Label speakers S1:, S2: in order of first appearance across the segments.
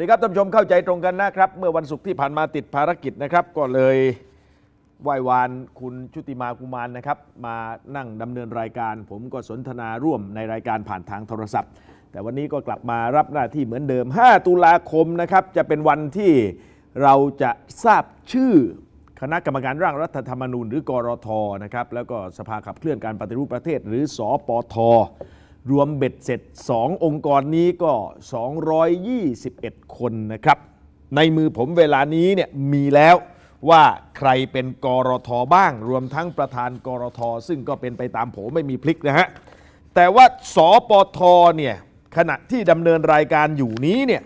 S1: วัสดีครับท่านผู้ชมเข้าใจตรงกันนะครับ เมื่อวันศุกร์ที่ผ่านมาติดภารกิจนะครับ ก็เลยไหว้วานคุณชุติมากุมารนะครับ มานั่งดำเนินรายการ ผมก็สนทนาร่วมในรายการผ่านทางโทรศัพท์ แต่วันนี้ก็กลับมารับหน้าที่เหมือนเดิม 5 ตุลาคมนะครับ จะเป็นวันที่เราจะทราบชื่อ คณะกรรมการร่างรัฐธรรมนูญหรือกรทนะครับแล้วก็สภาขับเคลื่อนการปฏิรูปประเทศ หรือสอปทรวมเบ็ดเสร็จ 2 องค์กรนี้ก็ 221 คนนะครับ ในมือผมเวลานี้เนี่ยมีแล้วว่าใครเป็นกรทบ้าง รวมทั้งประธานกรท ซึ่งก็เป็นไปตามผมไม่มีพลิกนะฮะ แต่ว่าสปทเนี่ยขณะที่ดำเนินรายการอยู่นี้เนี่ย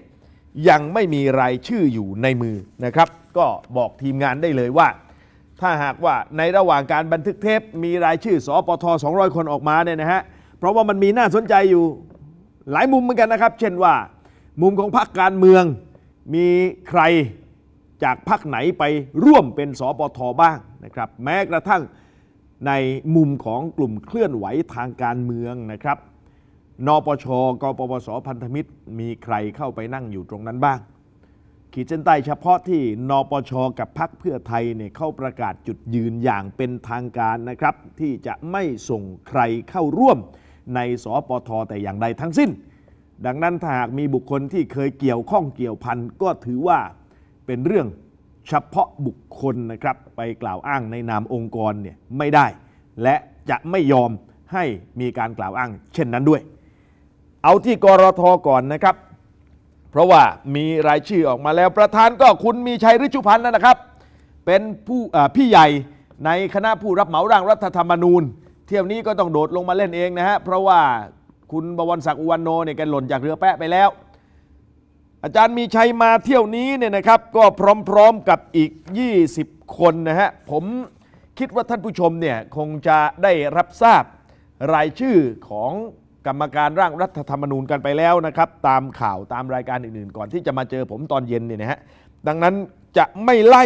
S1: ยังไม่มีรายชื่ออยู่ในมือนะครับ ก็บอกทีมงานได้เลยว่า ถ้าหากว่าในระหว่างการบันทึกเทปมีรายชื่อสอปท 200 คนออกมาเนี่ยนะฮะเพราะว่ามันมีน่าสนใจอยู่หลายมุมเหมือนกันนะครับ เช่นว่า มุมของพรรคการเมืองมีใครจากพรรคไหนไปร่วมเป็นสปทบ้างนะครับ แม้กระทั่งในมุมของกลุ่มเคลื่อนไหวทางการเมืองนะครับ นปช กปปส พันธมิตร มีใครเข้าไปนั่งอยู่ตรงนั้นบ้าง ขีดเส้นใต้เฉพาะที่นปช กับพักเพื่อไทยเนี่ยเข้าประกาศจุดยืนอย่างเป็นทางการนะครับ ที่จะไม่ส่งใครเข้าร่วมในสปทแต่อย่างใดทั้งสิ้น ดังนั้นถ้าหากมีบุคคลที่เคยเกี่ยวข้องเกี่ยวพันก็ถือว่าเป็นเรื่องเฉพาะบุคคลนะครับไปกล่าวอ้างในนามองค์กรเนี่ยไม่ได้และจะไม่ยอมให้มีการกล่าวอ้าง เช่นนั้นด้วย เอาที่กรทก่อนนะครับ เพราะว่ามีรายชื่อออกมาแล้ว ประธานก็คุณมีชัยฤชุพันธ์นะครับ เป็นผู้พี่ใหญ่ในคณะผู้รับเหมาร่างรัฐธรรมนูญเที่ยวนี้ก็ต้องโดดลงมาเล่นเองนะฮะเพราะว่าคุณบวรศักดิ์อุวันโนเนี่ยแกหล่นจากเรือแปะไปแล้ว อาจารย์มีชัยมาเที่ยวนี้เนี่ยนะครับ ก็พร้อมๆกับอีก 20 คนนะฮะผมคิดว่าท่านผู้ชมเนี่ยคงจะได้รับทราบรายชื่อของกรรมการร่างรัฐธรรมนูญกันไปแล้วนะครับ ตามข่าวตามรายการอื่นๆก่อนที่จะมาเจอผมตอนเย็นเนี่ยนะฮะดังนั้นจะไม่ไล่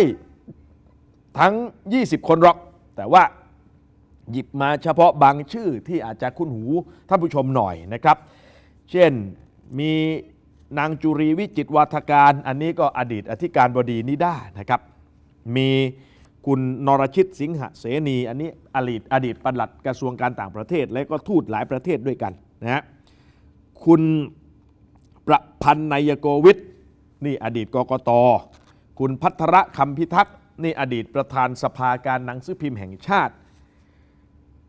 S1: ทั้ง 20 คนหรอก แต่ว่าหยิบมาเฉพาะบางชื่อที่อาจจะคุ้นหูท่านผู้ชมหน่อยนะครับ เช่น มีนางจุรีวิจิตวัฒการ อันนี้ก็อดีตอธิการบดีนิด้านะครับ มีคุณนรชิตสิงหเสนี อันนี้อดีตอดีตปลัดกระทรวงการต่างประเทศและก็ทูตหลายประเทศด้วยกันนะฮะ คุณประพันธ์นายโกวิทนี่อดีตกกต คุณพัทระคำพิทักษ์นี่อดีตประธานสภาการหนังสือพิมพ์แห่งชาติ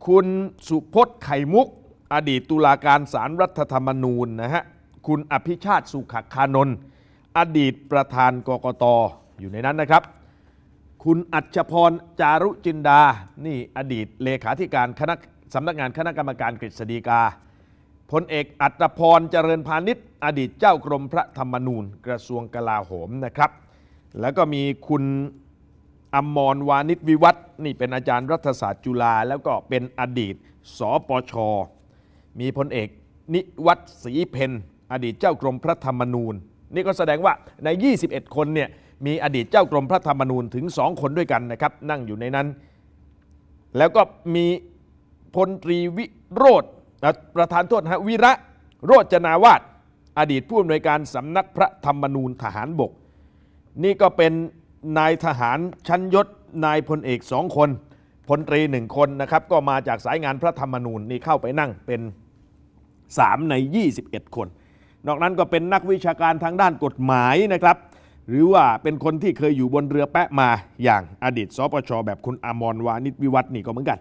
S1: คุณสุพจน์ไข่มุก อดีตตุลาการสารรัฐธรรมนูญนะฮะคุณอภิชาติสุขคานนท์อดีตประธานกกตออยู่ในนั้นนะครับ คุณอัจพร จารุจินดา นี่อดีตเลขาธิการคณะสำนักงานคณะกรรมการกฤษฎีกาพลเอกอัตพรเจริญพาณิชย์อดีตเจ้ากรมพระธรรมนูญกระทรวงกลาโหมนะครับ แล้วก็มีคุณอมมรวานิชวิวัฒนี่เป็นอาจารย์รัฐศาสตร์จุฬาแล้วก็เป็นอดีตสปช มีพลเอกนิวัตศรีเพนอดีตเจ้ากรมพระธรรมนูญ นี่ก็แสดงว่าใน 21 คนเนี่ยมีอดีตเจ้ากรมพระธรรมนูญถึงสองคนด้วยกันนะครับ นั่งอยู่ในนั้น แล้วก็มี พลตรีวิโรธประธานโทษฮะ วิระโรจนาวาดอดีตผู้อำนวยการสำนักพระธรรมนูญทหารบก นี่ก็เป็นนายทหารชั้นยศนายพลเอกสองคนพลตรีหนึ่งคนนะครับ ก็มาจากสายงานพระธรรมนูญนี่เข้าไปนั่งเป็น 3 ใน 21 คน นอกนั้นก็เป็นนักวิชาการทางด้านกฎหมายนะครับ หรือว่าเป็นคนที่เคยอยู่บนเรือแปะมา อย่างอดีตสปชแบบคุณอมรวานิชวิวัฒนี่ก็เหมือนกัน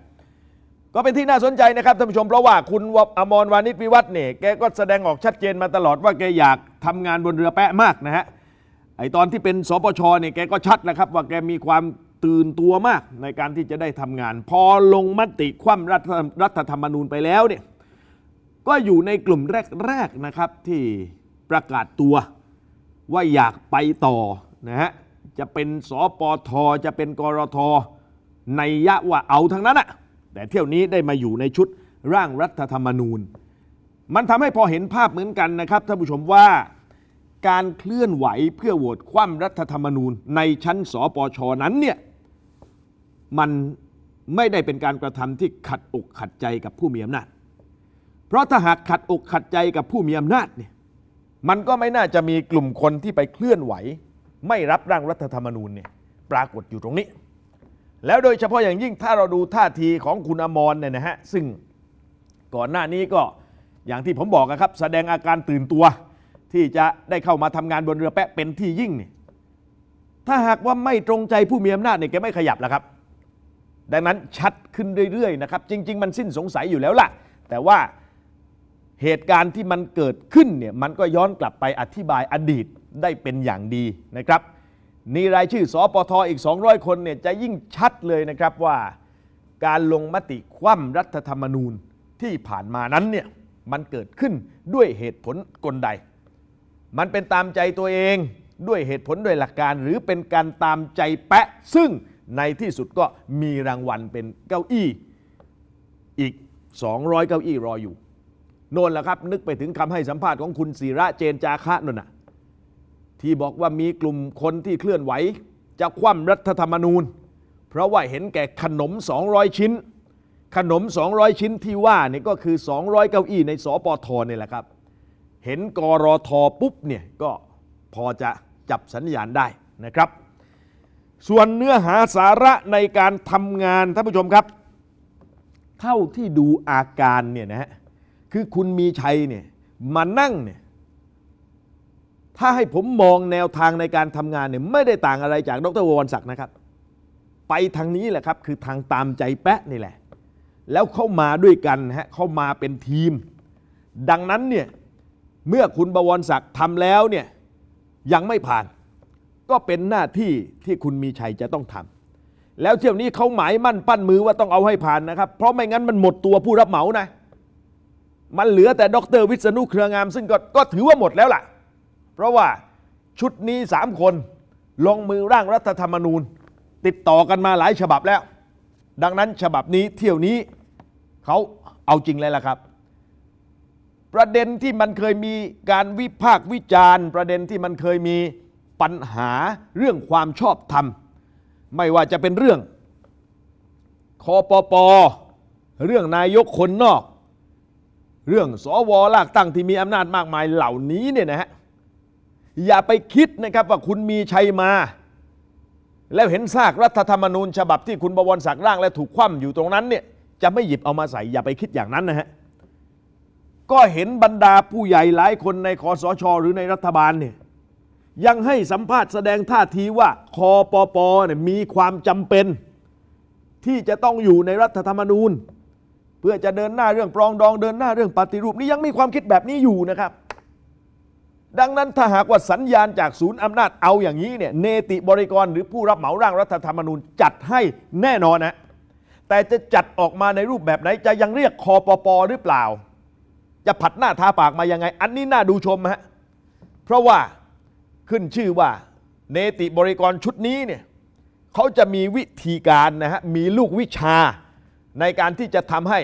S1: ก็เป็นที่น่าสนใจนะครับท่านผู้ชมเพราะว่าคุณอมรวานิชวิวัฒน์เนี่ยแกก็แสดงออกชัดเจนมาตลอดว่าแกอยากทำงานบนเรือแปะมากนะฮะไอตอนที่เป็นสปชเนี่ยแกก็ชัดนะครับ ว่าแกมีความตื่นตัวมากในการที่จะได้ทำงาน พอลงมติคว่ำรัฐรัฐธรรมนูญไปแล้วเนี่ยก็อยู่ในกลุ่มแรกๆนะครับที่ประกาศตัวว่าอยากไปต่อนะฮะจะเป็นสปทจะเป็นกรทในยะว่าเอาทั้งนั้นอะแต่เที่ยวนี้ได้มาอยู่ในชุดร่างรัฐธรรมนูญ มันทำให้พอเห็นภาพเหมือนกันนะครับท่านผู้ชมว่าการเคลื่อนไหวเพื่อโหวตคว่ำรัฐธรรมนูญ ในชั้นสปชนั้นเนี่ยมันไม่ได้เป็นการกระทำที่ขัดอกขัดใจกับผู้มีอำนาจ เพราะถ้าหากขัดอกขัดใจกับผู้มีอำนาจเนี่ยมันก็ไม่น่าจะมีกลุ่มคนที่ไปเคลื่อนไหว ไม่รับร่างรัฐธรรมนูญเนี่ยปรากฏอยู่ตรงนี้ แล้วโดยเฉพาะอย่างยิ่งถ้าเราดูท่าทีของคุณอมรเนี่ยนะฮะซึ่งก่อนหน้านี้ก็อย่างที่ผมบอกนะครับแสดงอาการตื่นตัวที่จะได้เข้ามาทำงานบนเรือแปะเป็นที่ยิ่งนี่ถ้าหากว่าไม่ตรงใจผู้มีอำนาจเนี่ยแกไม่ขยับแล้วครับ ดังนั้นชัดขึ้นเรื่อยๆ นะครับ จริงๆ มันสิ้นสงสัยอยู่แล้วล่ะ แต่ว่าเหตุการณ์ที่มันเกิดขึ้นเนี่ยมันก็ย้อนกลับไปอธิบายอดีตได้เป็นอย่างดีนะครับ นี่รายชื่อสอปทออีก 200 คนเนี่ยจะยิ่งชัดเลยนะครับว่า การลงมติคว่ำรัฐธรรมนูญที่ผ่านมานั้นเนี่ยมันเกิดขึ้นด้วยเหตุผลกลใดมันเป็นตามใจตัวเองด้วยเหตุผลด้วยหลักการ หรือเป็นการตามใจแปะซึ่งในที่สุดก็มีรางวัลเป็นเก้าอี้อีก 200 เก้าอี้รออยู่ โน่นแหละครับ นึกไปถึงคำให้สัมภาษณ์ของคุณศิระเจนจาคะนนน่ะที่บอกว่ามีกลุ่มคนที่เคลื่อนไหวจะคว่ำรัฐธรรมนูญ เพราะว่าเห็นแก่ขนม 200 ชิ้น ขนม 200 ชิ้นที่ว่านี่ก็คือ200เก้าอี้ในสอปอทอนี่แหละครับเห็นกรอทอปุ๊บเนี่ยก็พอจะจับสัญญาณได้นะครับ ส่วนเนื้อหาสาระในการทำงาน ท่านผู้ชมครับ เท่าที่ดูอาการเนี่ยนะฮะคือคุณมีชัยเนี่ยมานั่งเนี่ยถ้าให้ผมมองแนวทางในการทำงานเนี่ยไม่ได้ต่างอะไรจากดรวรศักดิ์นะครับไปทางนี้แหละครับคือทางตามใจแปะนี่แหละ แล้วเข้ามาด้วยกันฮะเข้ามาเป็นทีม ดังนั้นเนี่ยเมื่อคุณบวรศักดิ์ทำแล้วเนี่ยยังไม่ผ่าน ก็เป็นหน้าที่ที่คุณมีชัยจะต้องทำแล้วเที่ยวนี้เขาหมายมั่นปั้นมือว่าต้องเอาให้ผ่านนะครับ เพราะไม่งั้นมันหมดตัวผู้รับเหมานะ มันเหลือแต่ดรวิศนุเครืองามซึ่งกก็ถือว่าหมดแล้วล่ะ เพราะว่าชุดนี้สามคนลงมือร่างรัฐธรรมนูญ ติดต่อกันมาหลายฉบับแล้ว ดังนั้นฉบับนี้เที่ยวนี้เขาเอาจริงเลยล่ะครับประเด็นที่มันเคยมีการวิพากษ์วิจารณ์ ประเด็นที่มันเคยมีปัญหาเรื่องความชอบธรรม ไม่ว่าจะเป็นเรื่องคอปปเรื่องนายกคนนอก เรื่องสวลากตั้งที่มีอำนาจมากมายเหล่านี้เนี่ยนะฮะอย่าไปคิดนะครับว่าคุณมีชัยมา แล้วเห็นซากรัฐธรรมนูญ ฉบับที่คุณบวรศักดิ์ร่างและถูกคว่ำอยู่ตรงนั้นเนี่ยจะไม่หยิบเอามาใส่อย่าไปคิดอย่างนั้นนะฮะก็เห็นบรรดาผู้ใหญ่หลายคนในคอสช หรือในรัฐบาลเนี่ยยังให้สัมภาษณ์แสดงท่าทีว่าคอปปเนี่ยมีความจำเป็นที่จะต้องอยู่ในรัฐธรรมนูญ เพื่อจะเดินหน้าเรื่องปรองดองเดินหน้าเรื่องปฏิรูปนี่ยังมีความคิดแบบนี้อยู่นะครับ ดังนั้นถ้าหากว่าสัญญาณจากศูนย์อำนาจเอาอย่างนี้ เนี่ยเนติบริกรหรือผู้รับเหมาร่างรัฐธรรมนูญจัดให้แน่นอนนะแต่จะจัดออกมาในรูปแบบไหนจะยังเรียกคอปปหรือเปล่าจะผัดหน้าทาปากมายังไง อันนี้น่าดูชมฮะเพราะว่าขึ้นชื่อว่า เนติบริกรชุดนี้เนี่ยเขาจะมีวิธีการนะฮะมีลูกวิชาในการที่จะทำให้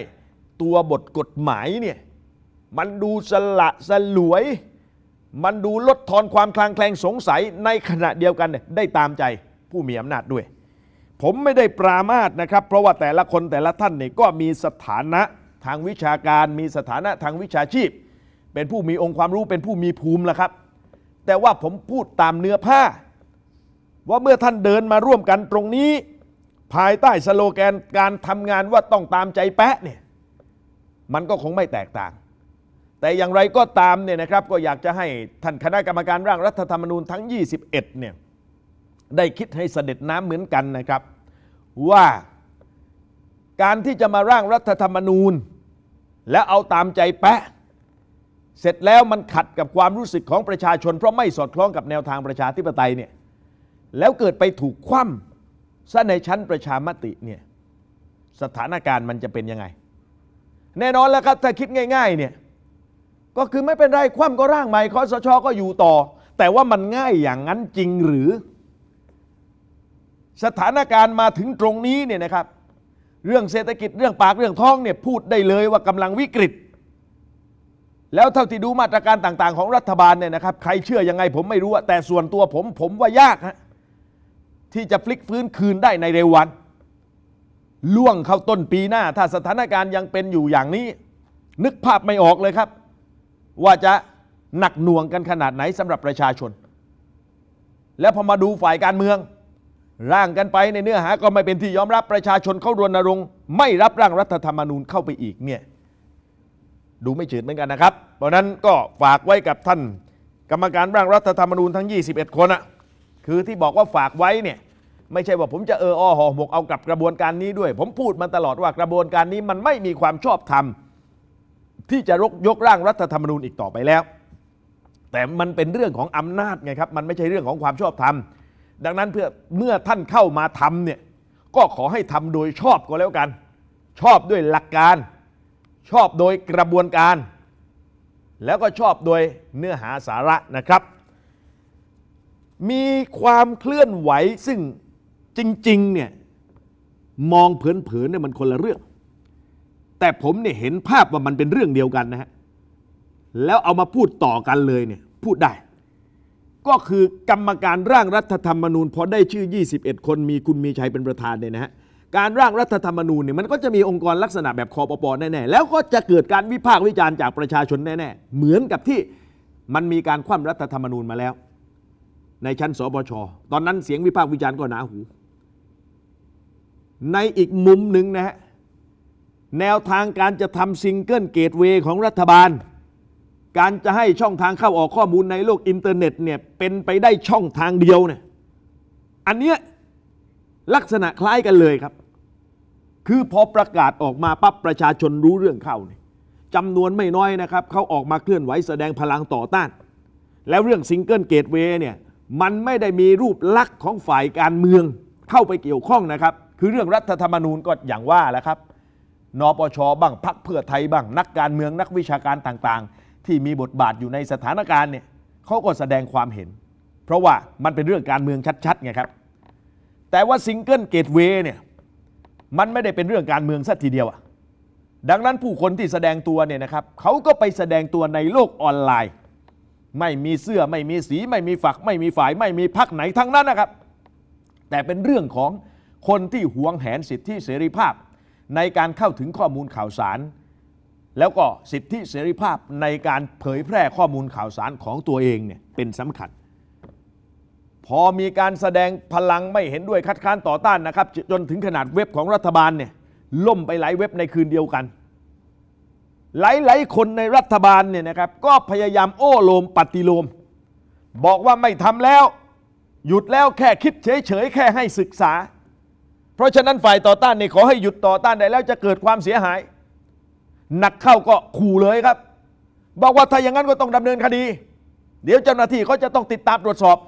S1: ตัวบทกฎหมายเนี่ยมันดูสละสลวย มันดูลดทอนความคลางแคลงสงสัยในขณะเดียวกัน ได้ตามใจผู้มีอำนาจด้วย ผมไม่ได้ปรามาสนะครับ เพราะว่าแต่ละคนแต่ละท่านเนี่ยก็มีสถานะทางวิชาการมีสถานะทางวิชาชีพ เป็นผู้มีองค์ความรู้เป็นผู้มีภูมิละครับ แต่ว่าผมพูดตามเนื้อผ้า ว่าเมื่อท่านเดินมาร่วมกันตรงนี้ ภายใต้สโลแกนการทำงานว่าต้องตามใจแปะเนี่ยมันก็คงไม่แตกต่าง แต่อย่างไรก็ตามเนี่ยนะครับก็อยากจะให้ท่านคณะกรรมการร่างรัฐธรรมนูญทั้ง 21เนี่ยได้คิดให้เสด็จน้ำเหมือนกันนะครับ ว่าการที่จะมาร่างรัฐธรรมนูญแล้วเอาตามใจแปะเสร็จแล้วมันขัดกับความรู้สึกของประชาชนเพราะไม่สอดคล้องกับแนวทางประชาธิปไตยเนี่ยแล้วเกิดไปถูกคว่ำซะในชั้นประชามติเนี่ยสถานการณ์มันจะเป็นยังไง แน่นอนแล้วครับถ้าคิดง่ายๆเนี่ยก็คือไม่เป็นไร คว่ำก็ร่างใหม่คอสชก็อยู่ต่อ แต่ว่ามันง่ายอย่างนั้นจริงหรือ สถานการณ์มาถึงตรงนี้เนี่ยนะครับเรื่องเศรษฐกิจเรื่องปากเรื่องท้องเนี่ยพูดได้เลยว่ากำลังวิกฤต แล้วเท่าที่ดูมาตรการต่างๆของรัฐบาลเนี่ยนะครับ ใครเชื่อยังไงผมไม่รู้แต่ส่วนตัวผมผมว่ายากฮะที่จะพลิกฟื้นคืนได้ในเร็ววัน ล่วงเข้าต้นปีหน้า ถ้าสถานการณ์ยังเป็นอยู่อย่างนี้ นึกภาพไม่ออกเลยครับ ว่าจะหนักหน่วงกันขนาดไหนสำหรับประชาชน แล้วพอมาดูฝ่ายการเมืองร่างกันไปในเนื้อหาก็ไม่เป็นที่ยอมรับประชาชนเข้ารนรงค์ไม่รับร่างรัฐธรรมนูญเข้าไปอีกเนี่ยดูไม่จืดเหมือนกันนะครับเพราะนั้นก็ฝากไว้กับท่าน กรรมการร่างรัฐธรรมนูญทั้ง 21 คนอะคือที่บอกว่าฝากไว้เนี่ยไม่ใช่ว่าผมจะเอออ้อห่อหมกเอากับกระบวนการนี้ด้วย ผมพูดมันตลอดว่ากระบวนการนี้มันไม่มีความชอบธรรม ที่จะกยกร่างรัฐธรรมนูญอีกต่อไปแล้ว แต่มันเป็นเรื่องของอำนาจไงครับมันไม่ใช่เรื่องของความชอบธรรมดังนั้นเพื่อเมื่อท่านเข้ามาทำเนี่ยก็ขอให้ทำโดยชอบก็แล้วกัน ชอบด้วยหลักการ ชอบโดยกระบวนการ แล้วก็ชอบโดยเนื้อหาสาระนะครับ มีความเคลื่อนไหวซึ่งจริงๆเนี่ยมองเผินๆเนี่ยมันคนละเรื่อง แต่ผมเนี่ยเห็นภาพว่ามันเป็นเรื่องเดียวกันนะฮะแล้วเอามาพูดต่อกันเลยเนี่ยพูดได้ก็คือกรรมการร่างรัฐธรรมนูญพอได้ชื่อ 21 คนมีคุณมีชัยเป็นประธานเนี่ยนะฮะการร่างรัฐธรรมนูญเนี่ยมันก็จะมีองค์กรลักษณะแบบคอปปอแน่ๆแล้วก็จะเกิดการวิพากษ์วิจารณ์จากประชาชนแน่ๆเหมือนกับที่มันมีการคว่ำรัฐธรรมนูญมาแล้ว ในชั้นสปชตอนนั้นเสียงวิพากษ์วิจารณ์ก็หนาหู ในอีกมุมหนึ่งนะฮะแนวทางการจะทำซิงเกิลเกตเวย์ของรัฐบาลการจะให้ช่องทางเข้าออกข้อมูลในโลกอินเทอร์เน็ตเนี่ยเป็นไปได้ช่องทางเดียวเนี่ยอันเนี้ยลักษณะคล้ายกันเลยครับ คือพอประกาศออกมาปั๊บประชาชนรู้เรื่องเข้าเนี่ยจำนวนไม่น้อยนะครับเขาออกมาเคลื่อนไหวแสดงพลังต่อต้าน แล้วเรื่องซิงเกิลเกตเวย์เนี่ยมันไม่ได้มีรูปลักษณ์ของฝ่ายการเมืองเข้าไปเกี่ยวข้องนะครับ คือเรื่องรัฐธรรมนูญก็อย่างว่าแหละครับนปชบ้างพักเพื่อไทยบ้างนักการเมืองนักวิชาการต่างๆที่มีบทบาทอยู่ในสถานการณ์เนี่ยเขาก็แสดงความเห็น เพราะว่ามันเป็นเรื่องการเมืองชัดๆไงครับ แต่ว่าซิงเกิลเกตเวย์เนี่ยมันไม่ได้เป็นเรื่องการเมืองสักทีเดียวอะดังนั้นผู้คนที่แสดงตัวเนี่ยนะครับเขาก็ไปแสดงตัวในโลกออนไลน์ ไม่มีเสื้อไม่มีสีไม่มีฝักไม่มีฝ่าย ไม่มีพักไหนทั้งนั้นนะครับ แต่เป็นเรื่องของคนที่หวงแหนสิทธิเสรีภาพ ในการเข้าถึงข้อมูลข่าวสารแล้วก็สิทธิเสรีภาพในการเผยแพร่ข้อมูลข่าวสารของตัวเองเนี่ยเป็นสำคัญ พอมีการแสดงพลังไม่เห็นด้วยคัดค้านต่อต้านนะครับ จนถึงขนาดเว็บของรัฐบาลเนี่ยล่มไปหลายเว็บในคืนเดียวกัน หลายๆคนในรัฐบาลเนี่ยนะครับก็พยายามโอ้โลมปฏิโลม บอกว่าไม่ทำแล้ว หยุดแล้วแค่คิดเฉยๆ แค่ให้ศึกษา เพราะฉะนั้นฝ่ายต่อต้านเนี่ยขอให้หยุดต่อต้านได้แล้วจะเกิดความเสียหายหนักเข้าก็ขู่เลยครับ บอกว่าถ้าอย่างนั้นก็ต้องดำเนินคดี เดี๋ยวเจ้าหน้าที่เขาจะต้องติดตามตรวจสอบ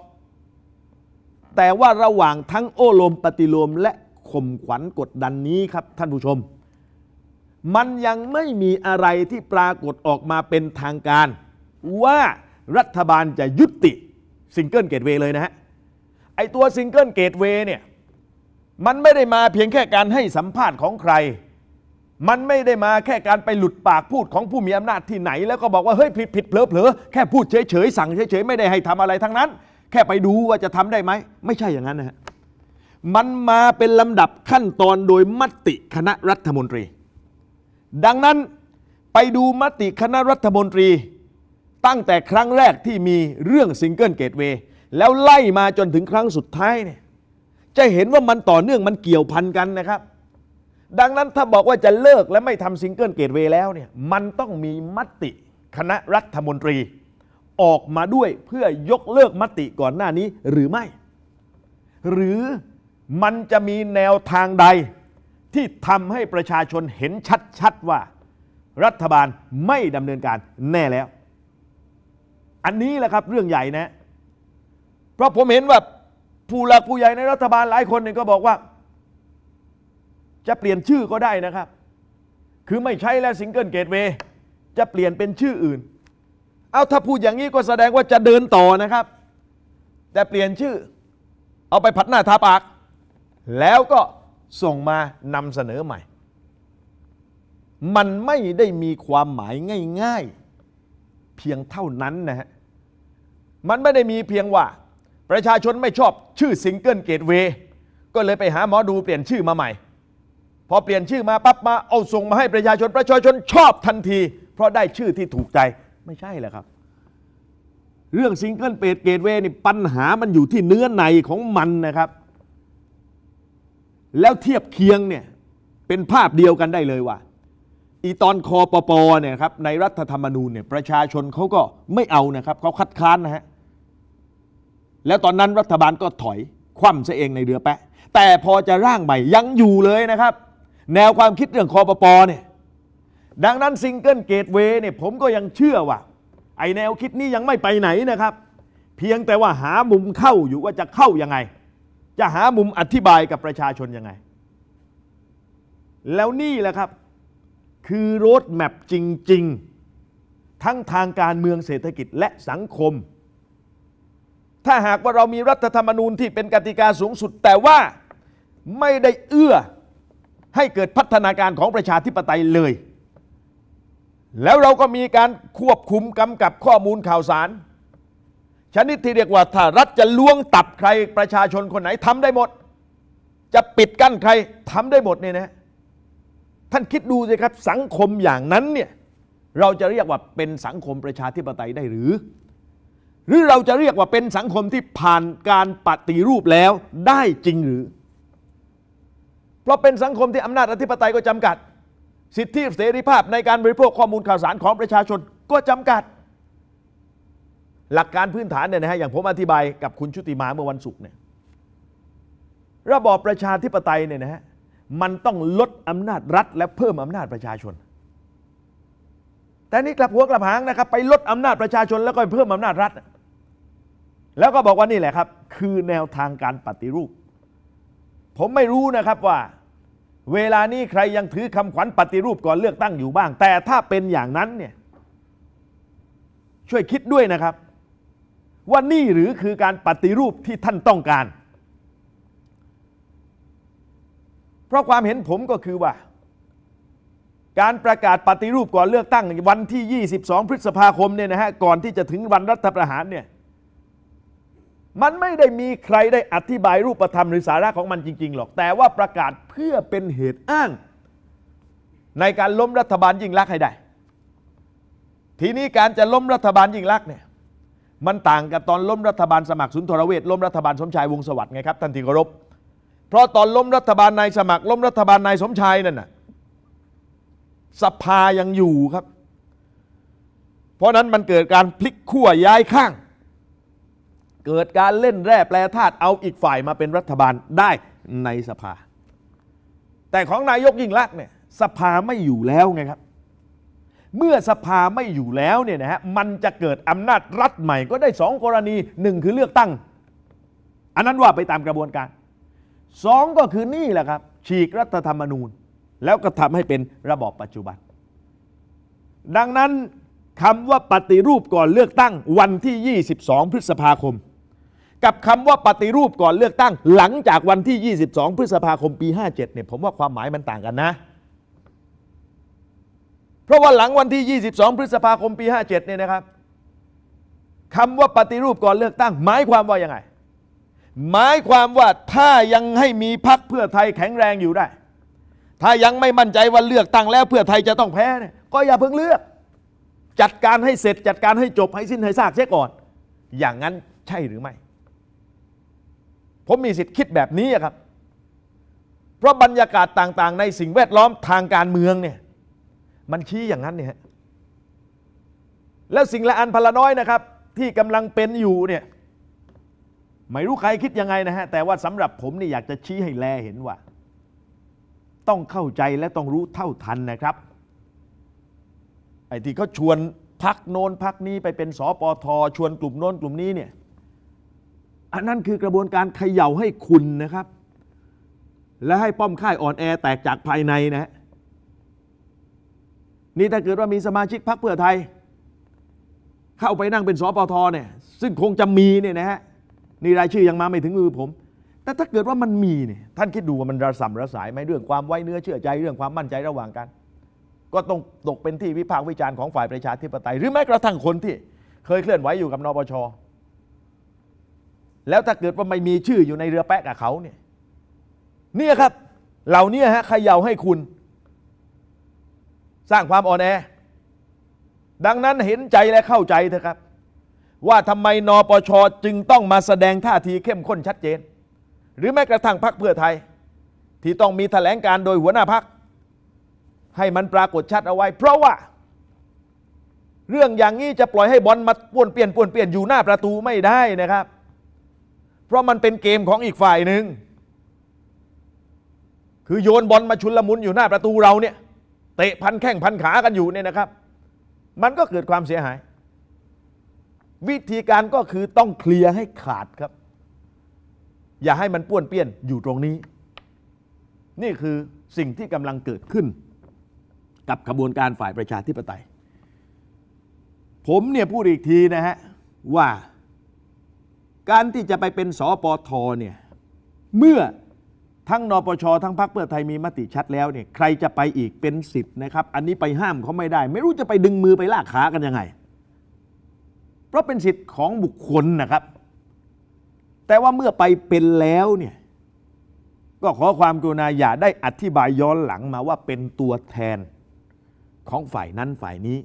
S1: แต่ว่าระหว่างทั้งโอโลมปฏิโลมและข่มขวัญกดดันนี้ครับ ท่านผู้ชม มันยังไม่มีอะไรที่ปรากฏออกมาเป็นทางการ ว่ารัฐบาลจะยุติซิงเกิลเกตเวย์เลยนะฮะ ไอตัวซิงเกิลเกตเวย์เนี่ยมันไม่ได้มาเพียงแค่การให้สัมภาษณ์ของใครมันไม่ได้มาแค่การไปหลุดปากพูดของผู้มีอำนาจที่ไหน แล้วก็บอกว่า เฮ้ยผิดผิดเผลอเผลอแค่พูดเฉยเฉยสั่งเฉยเฉยไม่ได้ให้ทำอะไรทั้งนั้น แค่ไปดูว่าจะทำได้ไหม ไม่ใช่อย่างนั้นนะฮะมันมาเป็นลำดับขั้นตอนโดยมติคณะรัฐมนตรี ดังนั้นไปดูมติคณะรัฐมนตรีตั้งแต่ครั้งแรกที่มีเรื่องซิงเกิลเกตเวย์แล้วไล่มาจนถึงครั้งสุดท้ายเนี่ยจะเห็นว่ามันต่อเนื่องมันเกี่ยวพันกันนะครับดังนั้นถ้าบอกว่าจะเลิกและไม่ทำซิงเกิลเกตเวย์แล้วเนี่ยมันต้องมีมติคณะรัฐมนตรี ออกมาด้วยเพื่อยกเลิกมติก่อนหน้านี้หรือไม่ หรือมันจะมีแนวทางใดที่ทำให้ประชาชนเห็นชัดๆว่า รัฐบาลไม่ดำเนินการแน่แล้ว อันนี้แหละครับเรื่องใหญ่นะเพราะผมเห็นว่าผู้หลักผู้ใหญ่ในรัฐบาลหลายคนเนี่ยก็บอกว่าจะเปลี่ยนชื่อก็ได้นะครับ คือไม่ใช้แล้วซิงเกิลเกตเวย์จะเปลี่ยนเป็นชื่ออื่น เอาถ้าพูดอย่างนี้ก็แสดงว่าจะเดินต่อนะครับ แต่เปลี่ยนชื่อ เอาไปผัดหน้าทาปาก แล้วก็ส่งมานำเสนอใหม่ มันไม่ได้มีความหมายง่าย ๆ เพียงเท่านั้นนะฮะ มันไม่ได้มีเพียงว่า ประชาชนไม่ชอบชื่อซิงเกิลเกตเวย์ก็เลยไปหาหมอดูเปลี่ยนชื่อมาใหม่พอเปลี่ยนชื่อมาปั๊บมาเอาส่งมาให้ประชาชน ประชาชนชอบทันที เพราะได้ชื่อที่ถูกใจไม่ใช่เหรอครับ เรื่องซิงเกิลเปตเกตเวนี่ปัญหามันอยู่ที่เนื้อในของมันนะครับ แล้วเทียบเคียงเนี่ยเป็นภาพเดียวกันได้เลยว่า อีตอนคอปปอเนี่ยครับในรัฐธรรมนูญเนี่ยประชาชนเขาก็ไม่เอานะครับ เขาคัดค้านนะฮะแล้วตอนนั้นรัฐบาลก็ถอยคว่ำซะเองในเรือแปะแต่พอจะร่างใหม่ยังอยู่เลยนะครับแนวความคิดเรื่องคอปปอเนี่ยดังนั้นซิงเกิลเกตเวย์เนี่ยผมก็ยังเชื่อว่า ไอแนวคิดนี้ยังไม่ไปไหนนะครับ เพียงแต่ว่าหามุมเข้าอยู่ว่าจะเข้ายังไง จะหามุมอธิบายกับประชาชนยังไง แล้วนี่แหละครับคือโรดแมปจริง ๆ ทั้งทางการเมืองเศรษฐกิจและสังคม ถ้าหากว่าเรามีรัฐธรรมนูญที่เป็นกติกาสูงสุดแต่ว่าไม่ได้เอื้อให้เกิดพัฒนาการของประชาธิปไตยเลย แล้วเราก็มีการควบคุมกำกับข้อมูลข่าวสาร ชนิดที่เรียกว่า ถ้ารัฐจะล้วงตับใครประชาชนคนไหนทำได้หมด จะปิดกั้นใครทำได้หมดเนี่ยนะ ท่านคิดดูสิครับสังคมอย่างนั้นเนี่ยเราจะเรียกว่าเป็นสังคมประชาธิปไตยได้หรือ หรือเราจะเรียกว่าเป็นสังคมที่ผ่านการปฏิรูปแล้วได้จริงหรือเพราะเป็นสังคมที่อำนาจอธิปไตยก็จำกัด สิทธิเสรีภาพในการบริโภคข้อมูลข่าวสารของประชาชนก็จำกัด หลักการพื้นฐานเนี่ยนะฮะอย่างผมอธิบายกับคุณชุติมาเมื่อวันศุกร์เนี่ยระบอบประชาธิปไตยเนี่ยนะฮะมันต้องลดอำนาจรัฐ และเพิ่มอำนาจประชาชน แต่นี่กลับหัวกลับหางนะครับ ไปลดอำนาจประชาชนแล้วก็เพิ่มอำนาจรัฐ แล้วก็บอกว่านี่แหละครับ คือแนวทางการปฏิรูปผมไม่รู้นะครับว่าเวลานี้ใครยังถือคำขวัญปฏิรูปก่อนเลือกตั้งอยู่บ้าง แต่ถ้าเป็นอย่างนั้นเนี่ยช่วยคิดด้วยนะครับว่านี่หรือคือการปฏิรูปที่ท่านต้องการ เพราะความเห็นผมก็คือว่า การประกาศปฏิรูปก่อนเลือกตั้งวันที่ 22 พฤษภาคมเนี่ยนะฮะก่อนที่จะถึงวันรัฐประหารเนี่ยมันไม่ได้มีใครได้อธิบายรูปธรรมหรือสาระของมันจริงๆหรอก แต่ว่าประกาศเพื่อเป็นเหตุอ้าง ในการล้มรัฐบาลยิ่งลักษณ์ให้ได้ ทีนี้การจะล้มรัฐบาลยิ่งลักษณ์เนี่ยมันต่างกับตอนล้มรัฐบาลสมัครสุนทรเวชล้มรัฐบาลสมชายวงสวัสดิ์ไงครับท่านที่เคารพเพราะตอนล้มรัฐบาลนายสมัคร ล้มรัฐบาลนายสมชายนั่นน่ะสภายังอยู่ครับ เพราะนั้นมันเกิดการพลิกขั้วย้ายข้างเกิดการเล่นแร่แปรธาตุเอาอีกฝ่ายมาเป็นรัฐบาลได้ในสภา แต่ของนายกยิ่งลักษณ์เนี่ยสภาไม่อยู่แล้วไงครับ เมื่อสภาไม่อยู่แล้วเนี่ยนะฮะมันจะเกิดอำนาจรัฐใหม่ก็ได้สองกรณีหนึ่งคือเลือกตั้ง อันนั้นว่าไปตามกระบวนการสองก็คือนี่แหละครับ ฉีกรัฐธรรมนูญ แล้วก็ทำให้เป็นระบอบปัจจุบัน ดังนั้นคำว่าปฏิรูปก่อนเลือกตั้งวันที่ 22 พฤษภาคมกับคำว่าปฏิรูปก่อนเลือกตั้ง หลังจากวันที่ 22 พฤษภาคมปี 57 เนี่ยผมว่าความหมายมันต่างกันนะ เพราะว่าหลังวันที่ 22 พฤษภาคมปี 57 เนี่ยนะครับคำว่าปฏิรูปก่อนเลือกตั้ง หมายความว่ายังไง หมายความว่าถ้ายังให้มีพักเพื่อไทยแข็งแรงอยู่ได้ ถ้ายังไม่มั่นใจว่าเลือกตั้งแล้วเพื่อไทยจะต้องแพ้เนี่ยก็อย่าเพิ่งเลือก จัดการให้เสร็จจัดการให้จบให้สิ้นให้ซากเสียก่อน อย่างนั้นใช่หรือไม่ผมมีสิทธิ์คิดแบบนี้ครับ เพราะบรรยากาศต่างๆ ในสิ่งแวดล้อมทางการเมืองเนี่ยมันชี้อย่างนั้นเนี่ยแล้วสิ่งละอันพละน้อยนะครับ ที่กำลังเป็นอยู่เนี่ยไม่รู้ใครคิดยังไงนะฮะ แต่ว่าสำหรับผมนี่อยากจะชี้ให้แลเห็นว่า ต้องเข้าใจและต้องรู้เท่าทันนะครับ ไอ้ที่เขาชวนพักโน้นพักนี้ไปเป็นสปทชวนกลุ่มโน้นกลุ่มนี้เนี่ยอันนั้นคือกระบวนการเขย่าให้คุณนะครับ และให้ป้อมค่ายอ่อนแอแตกจากภายในนะ นี่ถ้าเกิดว่ามีสมาชิกพรรคเพื่อไทย เข้าไปนั่งเป็นสปทเนี่ยซึ่งคงจะมีเนี่ยนะฮะนี่รายชื่อยังมาไม่ถึงมือผม แต่ถ้าเกิดว่ามันมีเนี่ยท่านคิดดูว่ามันระส่ำระสายไหมเรื่องความไว้เนื้อเชื่อใจเรื่องความมั่นใจระหว่างกัน ก็ต้องตกเป็นที่วิพากษ์วิจารณ์ของฝ่ายประชาธิปไตย หรือแม้กระทั่งคนที่ เคยเคลื่อนไหวอยู่กับนปชแล้วถ้าเกิดว่าไม่มีชื่ออยู่ในเรือแป๊กับเขา เนี่ยเนี่ยครับเหล่านี้ฮะขย่าให้คุณ สร้างความอ่อนแอ ดังนั้นเห็นใจและเข้าใจเถอะครับ ว่าทำไมนปช จึงต้องมาแสดงท่าทีเข้มข้นชัดเจน หรือแม้กระทั่งพรรคเพื่อไทย ที่ต้องมีแถลงการโดยหัวหน้าพรรคให้มันปรากฏชัดเอาไว้ เพราะว่า เรื่องอย่างนี้จะปล่อยให้บอลมาป้วนเปลี่ยนป้วนเปลี่ยนอยู่หน้าประตูไม่ได้นะครับเพราะมันเป็นเกมของอีกฝ่ายหนึ่ง คือโยนบอลมาชุนละมุนอยู่หน้าประตูเราเนี่ย เตะพันแข้งพันขากันอยู่เนี่ยนะครับ มันก็เกิดความเสียหาย วิธีการก็คือต้องเคลียร์ให้ขาดครับ อย่าให้มันป้วนเปี้ยนอยู่ตรงนี้ นี่คือสิ่งที่กำลังเกิดขึ้น กับขบวนการฝ่ายประชาธิปไตย ผมเนี่ยพูดอีกทีนะฮะว่าการที่จะไปเป็นสปทเนี่ยเมื่อทั้งนปชทั้งพรรคเพื่อไทยมีมติชัดแล้วเนี่ยใครจะไปอีกเป็นสิทธิ์นะครับอันนี้ไปห้ามเขาไม่ได้ ไม่รู้จะไปดึงมือไปลากขากันยังไง เพราะเป็นสิทธิ์ของบุคคลนะครับ แต่ว่าเมื่อไปเป็นแล้วเนี่ยก็ขอความกรุณาอย่าได้อธิบายย้อนหลังมาว่าเป็นตัวแทนของฝ่ายนั้นฝ่ายนี้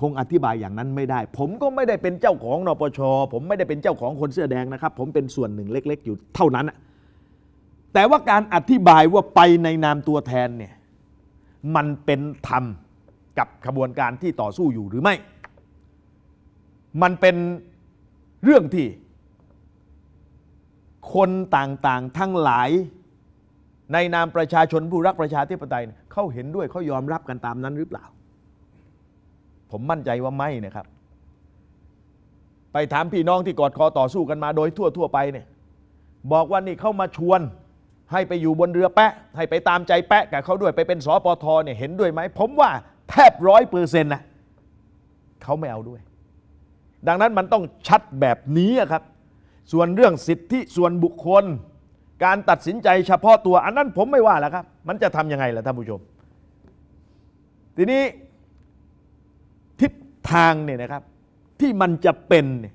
S1: คงอธิบายอย่างนั้นไม่ได้ ผมก็ไม่ได้เป็นเจ้าของ นปช ผมไม่ได้เป็นเจ้าของคนเสื้อแดงนะครับ ผมเป็นส่วนหนึ่งเล็ก ๆ อยู่เท่านั้น แต่ว่าการอธิบายว่าไปในนามตัวแทนเนี่ยมันเป็นธรรมกับขบวนการที่ต่อสู้อยู่หรือไม่ มันเป็นเรื่องที่คนต่างๆทั้งหลายในนามประชาชนผู้รักประชาธิปไตยเขาเห็นด้วยเขายอมรับกันตามนั้นหรือเปล่าผมมั่นใจว่าไม่นะครับ ไปถามพี่น้องที่กอดคอต่อสู้กันมาโดยทั่วทั่วไปเนี่ยบอกว่านี่เข้ามาชวนให้ไปอยู่บนเรือแปะให้ไปตามใจแปะกับเขาด้วยไปเป็นสปทเนี่ยเห็นด้วยไหม ผมว่า แทบร้อยเปอร์เซ็นต์นะเขาไม่เอาด้วย ดังนั้นมันต้องชัดแบบนี้ครับ ส่วนเรื่องสิทธิส่วนบุคคล การตัดสินใจ เฉพาะตัว อันนั้นผมไม่ว่าแล้วครับ มันจะทำยังไงล่ะท่านผู้ชมทีนี้ทางเนี่ยนะครับที่มันจะเป็นเนี่ย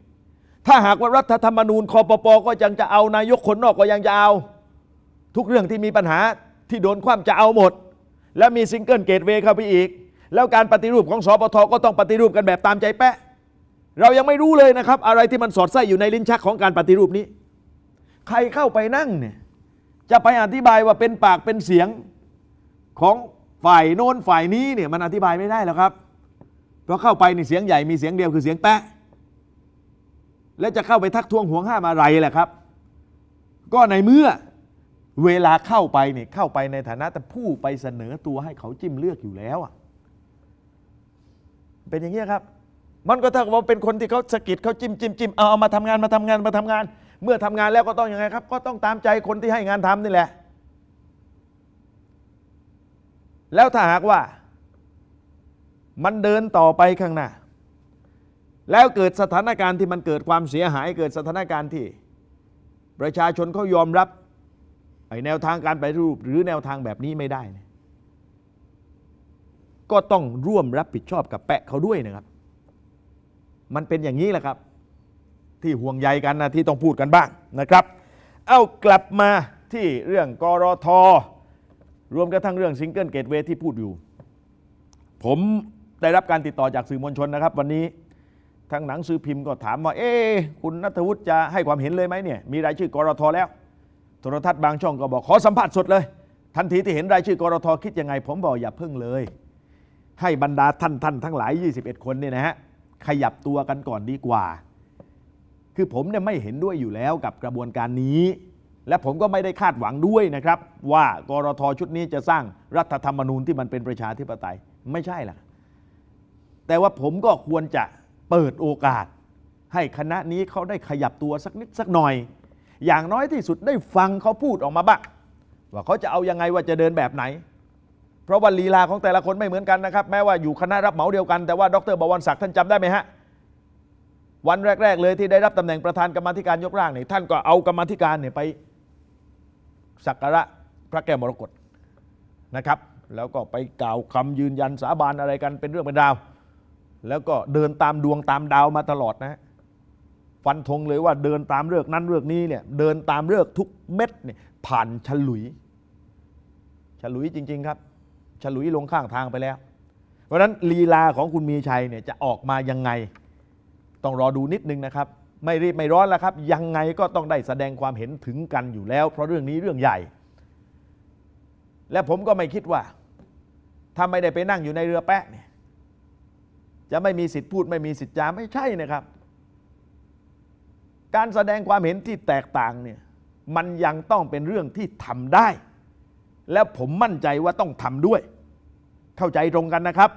S1: ถ้าหากว่ารัฐธรรมนูญคอปปก็ยังจะเอานายกคนนอกก็ยังจะเอา ทุกเรื่องที่มีปัญหาที่โดนความจะเอาหมด แล้วมีซิงเกิลเกตเวย์เข้าไปอีก แล้วการปฏิรูปของสปทก็ต้องปฏิรูปกันแบบตามใจแปะเรายังไม่รู้เลยนะครับ อะไรที่มันสอดไส้อยู่ในลิ้นชักของการปฏิรูปนี้ ใครเข้าไปนั่งเนี่ยจะไปอธิบายว่าเป็นปากเป็นเสียงของฝ่ายโน้นฝ่ายนี้เนี่ยมันอธิบายไม่ได้แล้วครับพอเข้าไปในเสียงใหญ่มีเสียงเดียวคือเสียงแปะและจะเข้าไปทักท้วงห่วงห้ามอะไรแหละครับ ก็ในเมื่อเวลาเข้าไปเนี่ยเข้าไปในฐานะแต่ผู้ไปเสนอตัวให้เขาจิ้มเลือกอยู่แล้วอ่ะเป็นอย่างนี้ครับ มันก็ถ้าว่าเป็นคนที่เขาสกิดเขาจิ้มจิ้มจิ้มเอาเอามาทำงานมาทำงานมาทำงาน เมื่อทำงานแล้วก็ต้องอยังไงครับก็ต้องตามใจคนที่ให้งานทำนี่แหละแล้วถ้าหากว่ามันเดินต่อไปข้างหน้า แล้วเกิดสถานการณ์ที่มันเกิดความเสียหายเกิดสถานการณ์ที่ ประชาชนเขายอมรับไอ้แนวทางการไปรูป หรือแนวทางแบบนี้ไม่ได้นก็ต้องร่วมรับผิดชอบกับแปะเขาด้วยนะครับ มันเป็นอย่างนี้แหละครับ ที่ห่วงใยกันนะที่ต้องพูดกันบ้างนะครับ เอากลับมาที่เรื่องกรท รวมกระทั่งเรื่องซิงเกิลเกตเวที่พูดอยู่ ผมได้รับการติดต่อจากสื่อมวลชนนะครับ วันนี้ทางหนังสือพิมพ์ก็ถามว่า เอ๊คุณนัทวุฒิจะให้ความเห็นเลยไหมเนี่ย มีรายชื่อกรทแล้ว โทรทัศน์บางช่องก็บอก ขอสัมภาษณ์สดเลย ทันทีที่เห็นรายชื่อกรทคิดยังไง ผมบอก อย่าเพิ่งเลย ให้บรรดาท่านท่านทั้งหลาย 21 คนเนี่ยนะฮะ ขยับตัวกันก่อนดีกว่า คือผมเนี่ยไม่เห็นด้วยอยู่แล้วกับกระบวนการนี้ และผมก็ไม่ได้คาดหวังด้วยนะครับ ว่ากรทชุดนี้จะสร้างรัฐธรรมนูญที่มันเป็นประชาธิปไตย ไม่ใช่ล่ะแต่ว่าผมก็ควรจะเปิดโอกาส ให้คณะนี้เขาได้ขยับตัวสักนิดสักหน่อย อย่างน้อยที่สุดได้ฟังเขาพูดออกมาบ้างว่าเขาจะเอายังไงว่าจะเดินแบบไหน เพราะว่าลีลาของแต่ละคนไม่เหมือนกันนะครับ แม้ว่าอยู่คณะรับเหมาเดียวกันแต่ว่า ดรบวรศักดิ์ท่านจำได้ไหมฮะ วันแรกๆเลยที่ได้รับตำแหน่งประธานกรรมธิการยกร่างเนี่ยท่านก็เอากรรมธิการเนี่ยไปสักการะพระแก้วมรกตนะครับ แล้วก็ไปกล่าวคำยืนยันสาบานอะไรกันเป็นเรื่องเป็นราวแล้วก็เดินตามดวงตามดาวมาตลอดนะฟันธงเลยว่าเดินตามเลือกนั้นเลือกนี้เนี่ยเดินตามเลือกทุกเม็ดเนี่ยผ่านฉลุย ฉลุยจริง ๆครับ ฉลุยลงข้างทางไปแล้ว เพราะนั้นลีลาของคุณมีชัยเนี่ยจะออกมายังไง ต้องรอดูนิดนึงนะครับ ไม่รีบไม่ร้อนแล้วครับยังไงก็ต้องได้แสดงความเห็นถึงกันอยู่แล้ว เพราะเรื่องนี้เรื่องใหญ่ และผมก็ไม่คิดว่า ถ้าไม่ได้ไปนั่งอยู่ในเรือแปะเนี่ยจะไม่มีสิทธิพูดไม่มีสิทธิจาไม่ใช่นะครับ การแสดงความเห็นที่แตกต่างเนี่ยมันยังต้องเป็นเรื่องที่ทำได้ และผมมั่นใจว่าต้องทำด้วย เข้าใจตรงกันนะครับ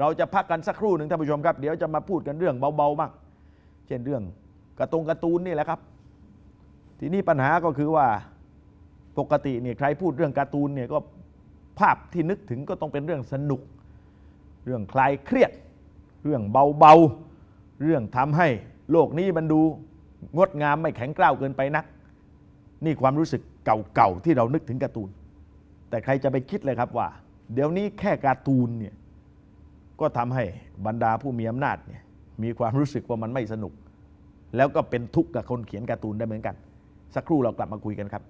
S1: เราจะพักกันสักครู่หนึ่งท่านผู้ชมครับ เดี๋ยวจะมาพูดกันเรื่องเบาๆบ้างเช่นเรื่องกระตรงกระตูนนี่แหละครับทีนี้ปัญหาก็คือว่าปกติเนี่ยใครพูดเรื่องการ์ตูนเนี่ยก็ภาพที่นึกถึงก็ต้องเป็นเรื่องสนุก เรื่องคลายเครียดเรื่องเบา ๆ เรื่องทำให้โลกนี้มันดูงดงามไม่แข็งกร้าวเกินไปนัก นี่ความรู้สึกเก่าๆที่เรานึกถึงการ์ตูน แต่ใครจะไปคิดเลยครับว่า เดี๋ยวนี้แค่การ์ตูนเนี่ยก็ทำให้บรรดาผู้มีอำนาจเนี่ยมีความรู้สึกว่ามันไม่สนุก แล้วก็เป็นทุกข์กับคนเขียนการ์ตูนได้เหมือนกัน สักครู่เรากลับมาคุยกันครับ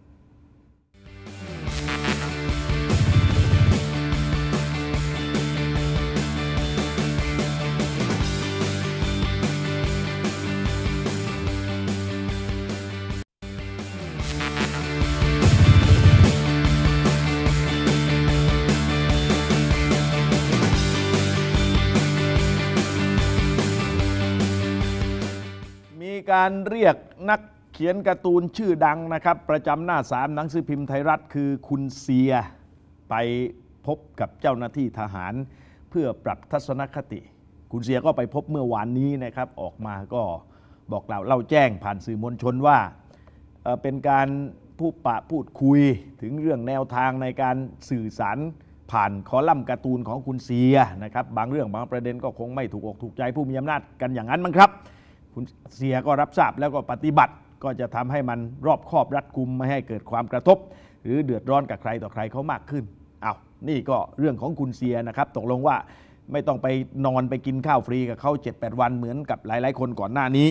S1: การเรียกนักเขียนการ์ตูนชื่อดังนะครับ ประจำหน้าสามหนังสือพิมพ์ไทยรัฐคือคุณเซียไปพบกับเจ้าหน้าที่ทหารเพื่อปรับทัศนคติคุณเซียก็ไปพบเมื่อวานนี้นะครับ ออกมาก็บอกเราเล่าแจ้งผ่านสื่อมวลชนว่า เป็นการผู้ปะพูดคุยถึงเรื่องแนวทางในการสื่อสารผ่านคอลัมน์การ์ตูนของคุณเซียนะครับบางเรื่องบางประเด็นก็คงไม่ถูกอกถูกใจผู้มีอำนาจกันอย่างนั้นมั้งครับคุณเสียก็รับทราบแล้วก็ปฏิบัติก็จะทำให้มันรอบคอบรัดกุม ไม่ให้เกิดความกระทบ หรือเดือดร้อนกับใครต่อใครเขามากขึ้น เอา นี่ก็เรื่องของคุณเสียนะครับ ตกลงว่าไม่ต้องไปนอนไปกินข้าวฟรีกับเขา7 8 วันเหมือนกับหลายๆคนก่อนหน้านี้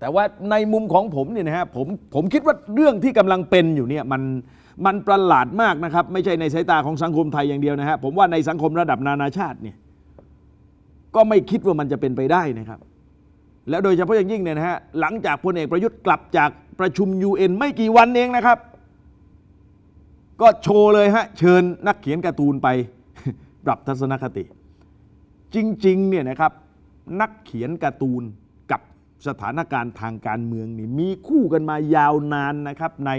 S1: แต่ว่าในมุมของผมเนี่ยนะฮะผมผมคิดว่าเรื่องที่กำลังเป็นอยู่เนี่ยมันมันประหลาดมากนะครับ ไม่ใช่ในสายตาของสังคมไทยอย่างเดียวนะฮะผมว่าในสังคมระดับนานาชาติเนี่ยก็ไม่คิดว่ามันจะเป็นไปได้นะครับแล้วโดยเฉพาะอย่างยิ่งเนี่ยนะฮะหลังจากพลเอกประยุทธ์กลับจากประชุม UN ไม่กี่วันเองนะครับ ก็โชว์เลยฮะเชิญนักเขียนการ์ตูนไปปรับทัศนคติ จริงๆเนี่ยนะครับ นักเขียนการ์ตูนกับสถานการณ์ทางการเมืองนี่มีคู่กันมายาวนานนะครับใน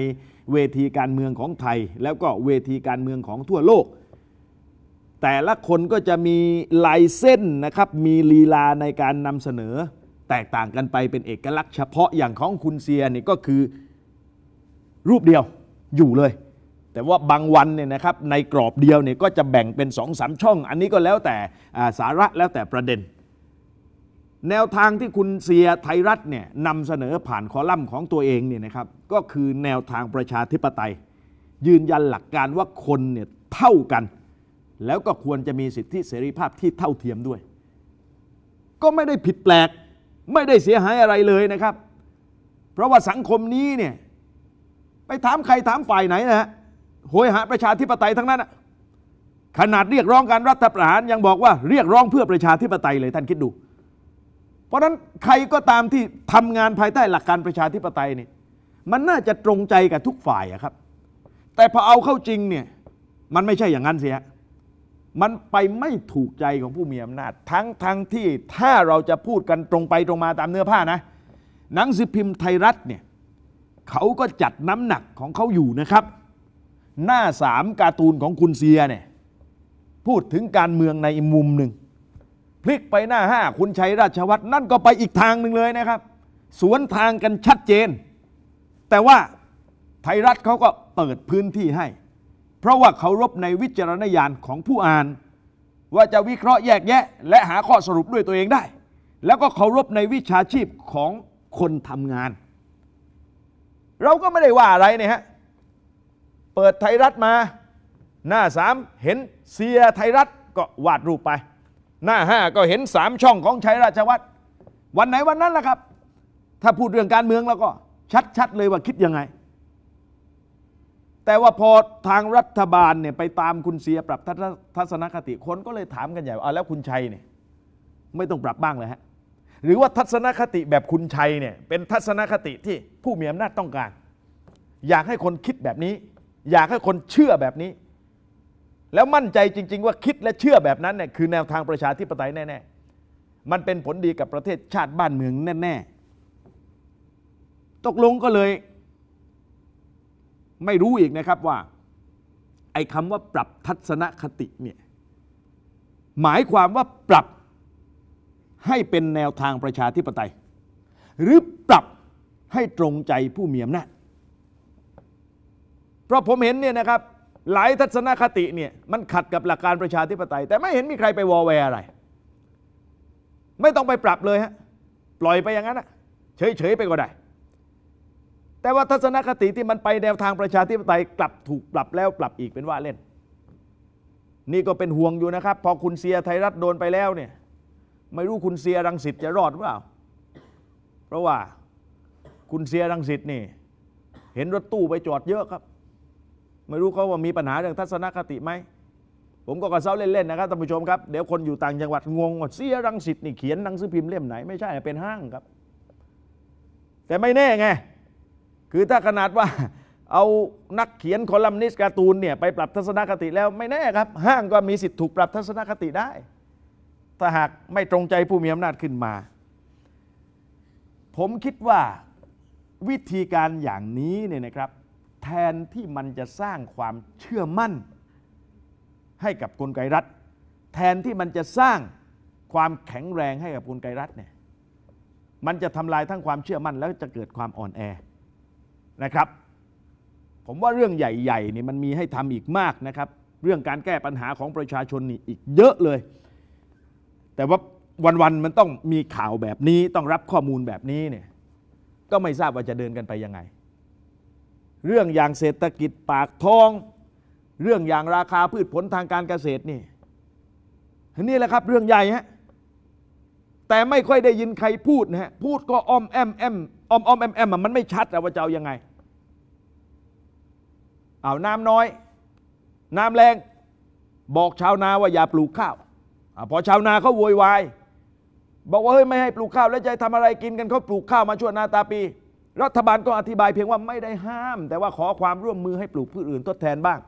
S1: เวทีการเมืองของไทย แล้วก็เวทีการเมืองของทั่วโลก แต่ละคนก็จะมีลายเส้นนะครับมีลีลาในการนำเสนอแตกต่างกันไปเป็นเอกลักษณ์เฉพาะอย่างของคุณเซียนี่ก็คือรูปเดียวอยู่เลย แต่ว่าบางวันเนี่ยนะครับในกรอบเดียวเนี่ยก็จะแบ่งเป็นสองสามช่อง อันนี้ก็แล้วแต่สาระแล้วแต่ประเด็น แนวทางที่คุณเซียไทยรัฐเนี่ยนำเสนอผ่านคอลัมน์ของตัวเองเนี่ยนะครับก็คือแนวทางประชาธิปไตย ยืนยันหลักการว่าคนเนี่ยเท่ากัน แล้วก็ควรจะมีสิทธิเสรีภาพที่เท่าเทียมด้วย ก็ไม่ได้ผิดแปลกไม่ได้เสียหายอะไรเลยนะครับ เพราะว่าสังคมนี้เนี่ยไปถามใครถามฝ่ายไหนนะฮะโหยหาประชาธิปไตยทั้งนั้นขนาดเรียกร้องการรัฐประหารยังบอกว่าเรียกร้องเพื่อประชาธิปไตยเลยท่านคิดดู เพราะนั้นใครก็ตามที่ทำงานภายใต้หลักการประชาธิปไตยเนี่ยมันน่าจะตรงใจกับทุกฝ่ายครับ แต่พอเอาเข้าจริงเนี่ยมันไม่ใช่อย่างนั้นเสียมันไปไม่ถูกใจของผู้มีอำนาจ ทั้งทั้งที่ถ้าเราจะพูดกันตรงไปตรงมาตามเนื้อผ้านะ หนังสือพิมพ์ไทยรัฐเนี่ยเขาก็จัดน้ำหนักของเขาอยู่นะครับ หน้าสามการ์ตูนของคุณเซียเนี่ยพูดถึงการเมืองในมุมหนึ่งพลิกไปหน้าห้าคุณชัยราชวัตรนั่นก็ไปอีกทางหนึ่งเลยนะครับ สวนทางกันชัดเจน แต่ว่าไทยรัฐเขาก็เปิดพื้นที่ให้เพราะว่าเคารพในวิจารณญาณของผู้อ่าน ว่าจะวิเคราะห์แยกแยะและหาข้อสรุปด้วยตัวเองได้ แล้วก็เคารพในวิชาชีพของคนทำงาน เราก็ไม่ได้ว่าอะไรเนี่ยฮะ เปิดไทยรัฐมา หน้าสามเห็นเสียไทยรัฐก็วาดรูปไป หน้าห้าก็เห็นสามช่องของชัยราชวัตรวันไหนวันนั้นล่ะครับ ถ้าพูดเรื่องการเมืองแล้วก็ชัดๆเลยว่าคิดยังไงแต่ว่าพอทางรัฐบาลเนี่ยไปตามคุณเสียปรับทัศนคติคนก็เลยถามกันใหญ่ว่าเอาแล้วคุณชัยเนี่ยไม่ต้องปรับบ้างเลยฮะหรือว่าทัศนคติแบบคุณชัยเนี่ยเป็นทัศนคติที่ผู้มีอำนาจต้องการ อยากให้คนคิดแบบนี้ อยากให้คนเชื่อแบบนี้ แล้วมั่นใจจริงๆ ว่าคิดและเชื่อแบบนั้นเนี่ยคือแนวทางประชาธิปไตยแน่ๆมันเป็นผลดีกับประเทศชาติบ้านเมืองแน่ๆตกลงก็เลยไม่รู้อีกนะครับว่า ไอ้คำว่าปรับทัศนคติเนี่ยหมายความว่าปรับให้เป็นแนวทางประชาธิปไตย หรือปรับให้ตรงใจผู้มีอำนาจเพราะผมเห็นเนี่ยนะครับ หลายทัศนคติเนี่ยมันขัดกับหลักการประชาธิปไตย แต่ไม่เห็นมีใครไปวอแวร์อะไร ไม่ต้องไปปรับเลยฮะปล่อยไปอย่างนั้นอะเฉยๆไปก็ได้แต่ว่าทัศนคติที่มันไปแนวทางประชาธิปไตยกลับถูกปรับแล้ว ปรับอีกเป็นว่าเล่น นี่ก็เป็นห่วงอยู่นะครับพอคุณเสียไทยรัฐโดนไปแล้วเนี่ย ไม่รู้คุณเสียรังสิตจะรอดหรือเปล่า เพราะว่า คุณเสียรังสิตนี่ เห็นรถตู้ไปจอดเยอะครับ ไม่รู้เขาว่ามีปัญหาเรื่องทัศนคติไหมผมก็กระเซ้าเล่นๆนะครับท่านผู้ชมครับเดี๋ยวคนอยู่ต่างจังหวัดงงว่าเสียรังสิตนี่เขียนหนังสือพิมพ์เล่มไหนไม่ใช่เป็นห้างครับแต่ไม่แน่ไงคือถ้าขนาดว่าเอานักเขียนคอลัมนิสต์การ์ตูนเนี่ยไปปรับทัศนคติแล้วไม่แน่ครับ ห้างก็มีสิทธิ์ถูกปรับทัศนคติได้ ถ้าหากไม่ตรงใจผู้มีอำนาจขึ้นมา ผมคิดว่าวิธีการอย่างนี้เนี่ยนะครับ แทนที่มันจะสร้างความเชื่อมั่น ให้กับกลไกรัฐ แทนที่มันจะสร้างความแข็งแรงให้กับกลไกรัฐเนี่ยมันจะทำลายทั้งความเชื่อมั่น แล้วจะเกิดความอ่อนแอนะครับผมว่าเรื่องใหญ่ๆนี่มันมีให้ทำอีกมากนะครับเรื่องการแก้ปัญหาของประชาชนนี่อีกเยอะเลย แต่ว่าวันๆมันต้องมีข่าวแบบนี้ต้องรับข้อมูลแบบนี้เนี่ยก็ไม่ทราบว่าจะเดินกันไปยังไง เรื่องอย่างเศรษฐกิจปากท้อง เรื่องอย่างราคาพืชผลทางการเกษตรนี่นี่แหละครับเรื่องใหญ่ฮะแต่ไม่ค่อยได้ยินใครพูดนะฮะพูดก็อ้อมแอมแอมอ้อมอ้อมแอมแอมมันไม่ชัดว่าจะเอายังไงเอาน้ำน้อย น้ำแรงบอกชาวนาว่าอย่าปลูกข้าวอพอชาวนาเขาโวยวายบอกว่าเฮ้ยไม่ให้ปลูกข้าวแล้วจะทำอะไรกินกันเขาปลูกข้าวมาชั่วนาตาปีรัฐบาลก็อธิบายเพียงว่าไม่ได้ห้าม แต่ว่าขอความร่วมมือให้ปลูกพืชอื่นทดแทนบ้าง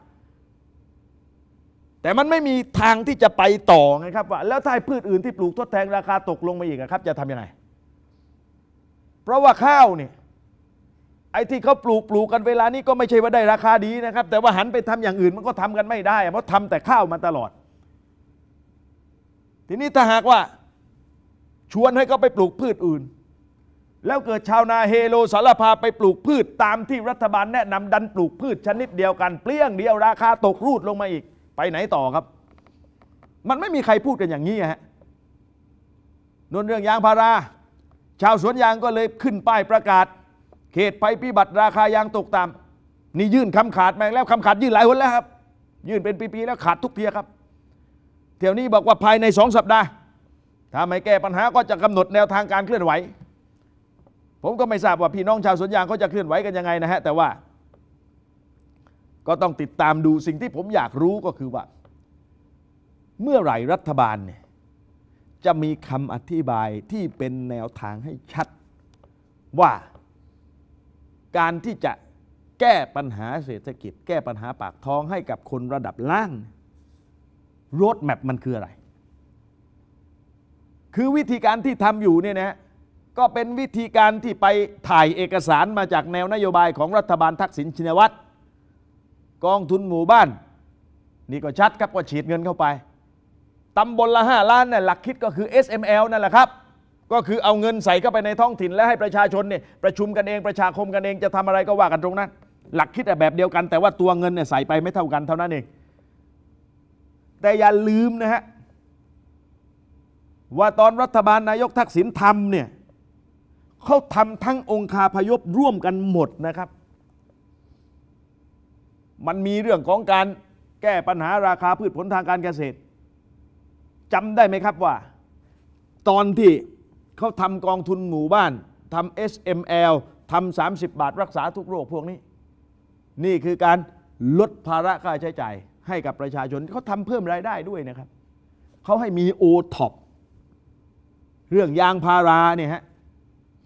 S1: แต่มันไม่มีทางที่จะไปต่อไงครับว่าแล้วถ้าพืชอื่นที่ปลูกทดแทนราคาตกลงมาอีกครับ จะทำยังไงเพราะว่าข้าวเนี่ยไอ้ที่เขาปลูกปลูกกันเวลานี้ก็ไม่ใช่ว่าได้ราคาดีนะครับ แต่ว่าหันไปทำอย่างอื่นมันก็ทำกันไม่ได้ เพราะทำแต่ข้าวมาตลอด ทีนี้ถ้าหากว่าชวนให้เขาไปปลูกพืชอื่น แล้วเกิดชาวนาเฮโลสารพาไปปลูกพืชตามที่รัฐบาลแนะนำดันปลูกพืชชนิดเดียวกันเปลี่ยงเดียวราคา ตกรูดลงมาอีกไปไหนต่อครับ มันไม่มีใครพูดกันอย่างนี้ฮะนวนเรื่องยางพารา ชาวสวนยางก็เลยขึ้นป้ายประกาศเขตภัยพิบัติราคายางตกต่ำนี่ยื่นคำขาดมาแล้วคำขาดยื่นหลายหนแล้วครับ ยื่นเป็นปีๆแล้วขาดทุกเพียครับเที่ยวนี้บอกว่าภายในสองสัปดาห์ถ้าไม่แก้ปัญหาก็จะกำหนดแนวทางการเคลื่อนไหว ผมก็ไม่ทราบว่าพี่น้องชาวสวนยางเขาจะเคลื่อนไหวกันยังไงนะฮะแต่ว่า ก็ต้องติดตามดูสิ่งที่ผมอยากรู้ก็คือว่า เมื่อไหร่รัฐบาลเนี่ยจะมีคำอธิบายที่เป็นแนวทางให้ชัดว่าการที่จะแก้ปัญหาเศรษฐกิจ แก้ปัญหาปากท้องให้กับคนระดับล่างรถแมพมันคืออะไร คือวิธีการที่ทำอยู่เนี่ยนะก็เป็นวิธีการที่ไปถ่ายเอกสารมาจากแนวนโยบายของรัฐบาลทักษิณชินวัตรกองทุนหมู่บ้าน นี่ก็ชัดครับว่าฉีดเงินเข้าไปตำบลละห้าล้านนะ่ะหลักคิดก็คือ SML นั่นแหละครับก็คือเอาเงินใส่เข้าไปในท้องถิ่นและให้ประชาชนเนี่ยประชุมกันเองประชาคมกันเองจะทำอะไรก็ว่ากันตรงนั้น หลักคิดแบบเดียวกันแต่ว่าตัวเงินเนี่ยใส่ไปไม่เท่ากันเท่านั้นเองแต่อย่าลืมนะฮะว่าตอนรัฐบาลนายกทักษิณทำเนี่ยเขาทำทั้งองคาพยพร่วมกันหมดนะครับ มันมีเรื่องของการแก้ปัญหาราคาพืชผลทางการเกษตรจำได้ไหมครับว่า ตอนที่เขาทำกองทุนหมู่บ้านทำ SML ทำ30 บาทรักษาทุกโรคพวกนี้ นี่คือการลดภาระค่าใช้จ่าย ให้กับประชาชนเขาทำเพิ่มรายได้ด้วยนะครับ เขาให้มีโอท็อปเรื่องยางพาราเนี่ยฮะ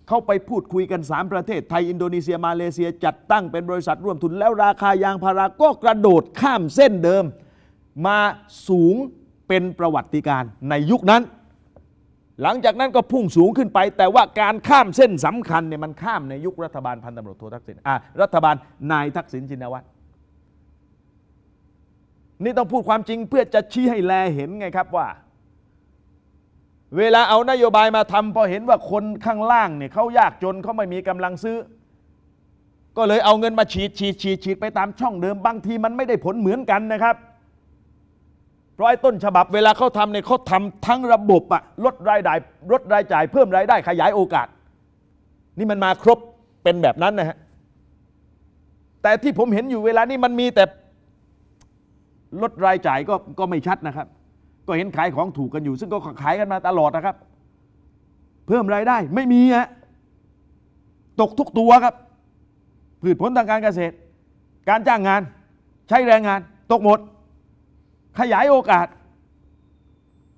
S1: เขาไปพูดคุยกัน 3 ประเทศไทยอินโดนีเซีย มาเลเซีย จัดตั้งเป็นบริษัท ร่วมทุน แล้วราคายางพาราก็กระโดดข้ามเส้นเดิม มาสูงเป็นประวัติการในยุคนั้นหลังจากนั้นก็พุ่งสูงขึ้นไป แต่ว่าการข้ามเส้นสำคัญเนี่ยมันข้ามในยุครัฐบาล พันตำรวจโททักษิณอ่ารัฐบาลนายทักษิณชินวัตรนี่ต้องพูดความจริงเพื่อจะชี้ให้แลเห็นไงครับว่า เวลาเอานโยบายมาทำพอเห็นว่าคนข้างล่างเนี่ยเขายากจนเขาไม่มีกำลังซื้อ ก็เลยเอาเงินมาฉีดฉีดฉีดฉีดไปตามช่องเดิมบางทีมันไม่ได้ผลเหมือนกันนะครับเพราะไอ้ต้นฉบับเวลาเขาทำเนี่ยเขาทำทั้งระบบอะลดรายได้ลดรายจ่าย เพิ่มรายได้ขยายโอกาส นี่มันมาครบเป็นแบบนั้นนะฮะแต่ที่ผมเห็นอยู่เวลานี้มันมีแต่ลดรายจ่ายก็ก็ไม่ชัดนะครับ ก็เห็นขายของถูกกันอยู่ ซึ่งก็ขายกันมาตลอดนะครับ เพิ่มรายได้ไม่มีฮะตกทุกตัวครับผืดผลทางการเกษตร การจ้างงาน ใช้แรงงานตกหมดขยายโอกาส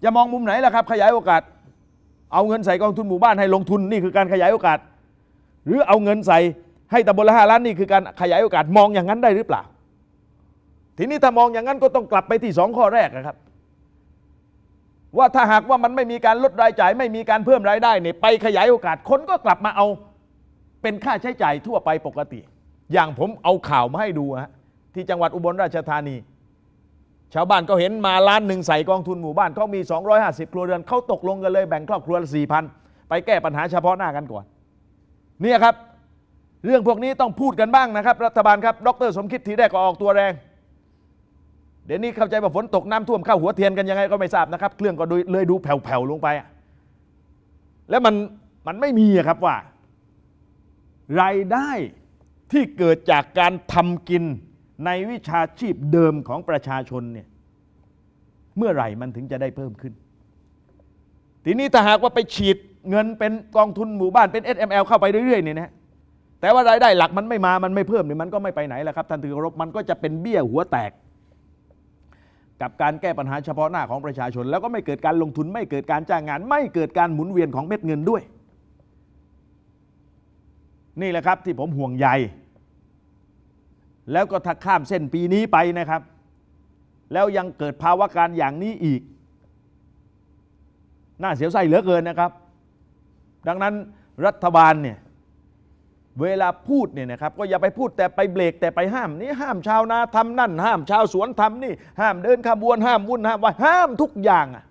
S1: จะมองมุมไหนล่ะครับ ขยายโอกาส เอาเงินใส่กองทุนหมู่บ้านให้ลงทุน นี่คือการขยายโอกาส หรือเอาเงินใส่ให้ตำบลละห้าล้านนี่คือการขยายโอกาสมองอย่างนั้นได้หรือเปล่า ทีนี้ถ้ามองอย่างนั้น ก็ต้องกลับไปที่สองข้อแรกนะครับ ว่าถ้าหากว่ามันไม่มีการลดรายจ่ายไม่มีการเพิ่มรายได้เนี่ยไปขยายโอกาสคนก็กลับมาเอาเป็นค่าใช้จ่ายทั่วไปปกติ อย่างผมเอาข่าวมาให้ดูฮะที่จังหวัดอุบลราชธานีชาวบ้านก็เห็นมาล้านหนึ่งใส่กองทุนหมู่บ้านเขามี 250 ครัวเรือนเขาตกลงกันเลยแบ่งครอบครัวละสี่พันไปแก้ปัญหาเฉพาะหน้ากันก่อนเนี่ยครับ เรื่องพวกนี้ต้องพูดกันบ้างนะครับ รัฐบาลครับ ดร สมคิดทีแรกก็ออกตัวแรง เดี๋ยวนี้เข้าใจว่าฝนตกน้ำท่วมเข้าหัวเทียนกันยังไงก็ไม่ทราบนะครับเครื่องก็เลยดูแผ่วๆลงไปแล้วมันมันไม่มีครับว่า รายได้ที่เกิดจากการทำกินในวิชาชีพเดิมของประชาชนเนี่ยเมื่อไหร่มันถึงจะได้เพิ่มขึ้น ทีนี้ถ้าหากว่าไปฉีดเงินเป็นกองทุนหมู่บ้านเป็น SML เข้าไปเรื่อยๆเนี่ยนะแต่ว่ารายได้หลักมันไม่มามันไม่เพิ่มเนี่ยมันก็ไม่ไปไหนแล้วครับท่านถือรบมันก็จะเป็นเบี้ยหัวแตก กับการแก้ปัญหาเฉพาะหน้าของประชาชน แล้วก็ไม่เกิดการลงทุนไม่เกิดการจ้างงาน ไม่เกิดการหมุนเวียนของเม็ดเงินด้วย นี่แหละครับที่ผมห่วงใยแล้วก็ถ้าข้ามเส้นปีนี้ไปนะครับ แล้วยังเกิดภาวะการอย่างนี้อีก น่าเสียวไส้เหลือเกินนะครับ ดังนั้นรัฐบาลเนี่ยเวลาพูดเนี่ยนะครับก็อย่าไปพูดแต่ไปเบรก แต่ไปห้ามนี่ห้ามชาวนาทำนั่น ห้ามชาวสวนทำนี่ ห้ามเดินขบวน ห้ามวุ่นห้ามว่าห้ามทุกอย่างอะ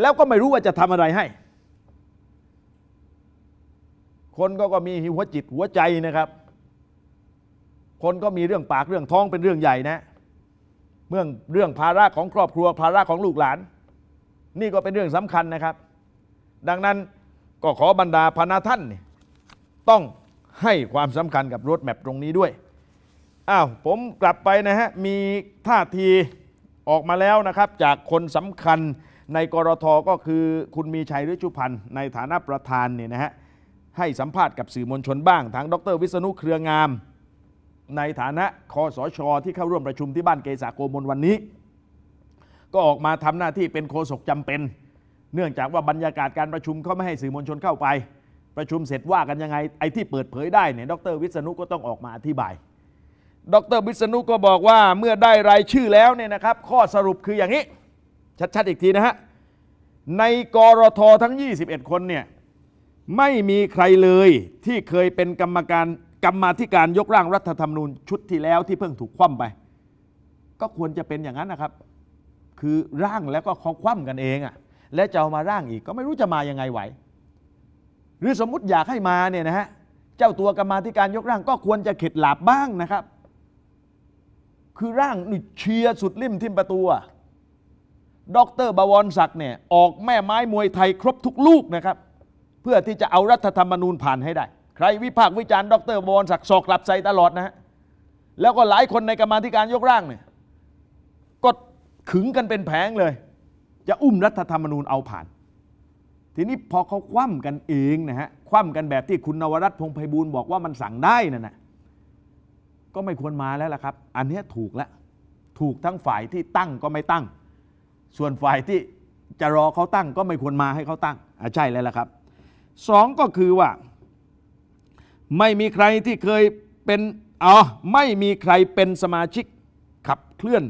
S1: แล้วก็ไม่รู้ว่าจะทำอะไรให้ คนก็ก็มีหัวจิตหัวใจนะครับคนก็มีเรื่องปากเรื่องท้องเป็นเรื่องใหญ่นะเรื่องเรื่องภาระของครอบครัวภาระของลูกหลาน นี่ก็เป็นเรื่องสำคัญนะครับ ดังนั้นก็ขอบรรดาพนาท่าน ต้องให้ความสำคัญกับรถแมพตรงนี้ด้วย อ้าวผมกลับไปนะฮะ มีท่าทีออกมาแล้วนะครับ จากคนสำคัญในกรทก็คือคุณมีชัยฤชุพันธ์ในฐานะประธานเนี่ยนะฮะให้สัมภาษณ์กับสื่อมวลชนบ้าง ทาง ดรวิษณุเครืองามในฐานะคอสชที่เข้าร่วมประชุมที่บ้านเกษาโกมลวันนี้ ก็ออกมาทำหน้าที่เป็นโฆษกจำเป็น เนื่องจากว่าบรรยากาศการประชุมเขาไม่ให้สื่อมวลชนเข้าไป ประชุมเสร็จว่ากันยังไง ไอ้ที่เปิดเผยได้เนี่ยดรวิษณุก็ต้องออกมาอธิบาย ดรวิษณุก็บอกว่าเมื่อได้รายชื่อแล้วเนี่ยนะครับ ข้อสรุปคืออย่างนี้ชัดๆอีกทีนะฮะในกรททั้ง 21 คนเนี่ยไม่มีใครเลยที่เคยเป็นกรรมการกรรมาธิการยกร่างรัฐธรรมนูญชุดที่แล้วที่เพิ่งถูกคว่ำไป ก็ควรจะเป็นอย่างนั้นนะครับ คือร่างแล้วก็เขาคว่ำกันเองอะ่ะและจะเอามาร่างอีก ก็ไม่รู้จะมายังไงไหว หรือสมมติอยากให้มาเนี่ยนะฮะเจ้าตัวกรรมาธิการยกร่าง ก็ควรจะเข็ดหลาบบ้างนะครับ คือร่างนี่เชียร์สุดริมทิมประตูดรบวรศักดิ์เนี่ยออกแม่ไม้มวยไทยครบทุกลูกนะครับเพื่อที่จะเอารัฐธรรมนูญผ่านให้ได้ใคร วิพากษ์วิจารณ์ดรบวรศักดิ์ศอกหลับใส่ตลอดนะฮะ แล้วก็หลายคนในกรรมาธิการยกร่างเนี่ยก็ขึงกันเป็นแผงเลย จะอุ้มรัฐธรรมนูญเอาผ่าน ทีนี้พอเขาคว่ำกันเองนะฮะ คว่ำกันแบบที่คุณนวรัตน์พงไพบูลบอกว่ามันสั่งได้นั่นนะก็ไม่ควรมาแล้วล่ะครับ อันนี้ถูกแล้วถูกทั้งฝ่ายที่ตั้งก็ไม่ตั้ง ส่วนฝ่ายที่จะรอเขาตั้ง ก็ไม่ควรมาให้เขาตั้งอ่ะใช่แล้วล่ะครับ สองก็คือว่าไม่มีใครที่เคยเป็นอ๋อไม่มีใครเป็นสมาชิกขับเคลื่อน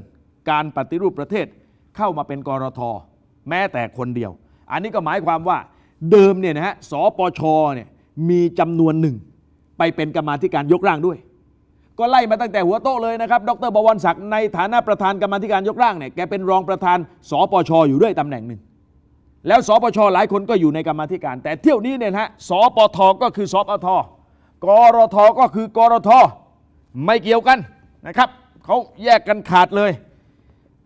S1: การปฏิรูปประเทศ เข้ามาเป็นกรทแม้แต่คนเดียว อันนี้ก็หมายความว่าเดิมเนี่ยนะฮะสปชเนี่ยมีจำนวนหนึ่ง ไปเป็นกรรมธิการยกร่างด้วย ก็ไล่มาตั้งแต่หัวโต๊ะเลยนะครับ ดรบวรศักดิ์ในฐานะประธานกรรมธิการยกร่างเนี่ยแกเป็นรองประธานสปชอยู่ด้วยตำแหน่งหนึ่งแล้วสปชหลายคนก็อยู่ในกรรมธิการ แต่เที่ยวนี้เนี่ยฮะสปทก็คือสปทกรทก็คือกรทไม่เกี่ยวกันนะครับเขาแยกกันขาดเลย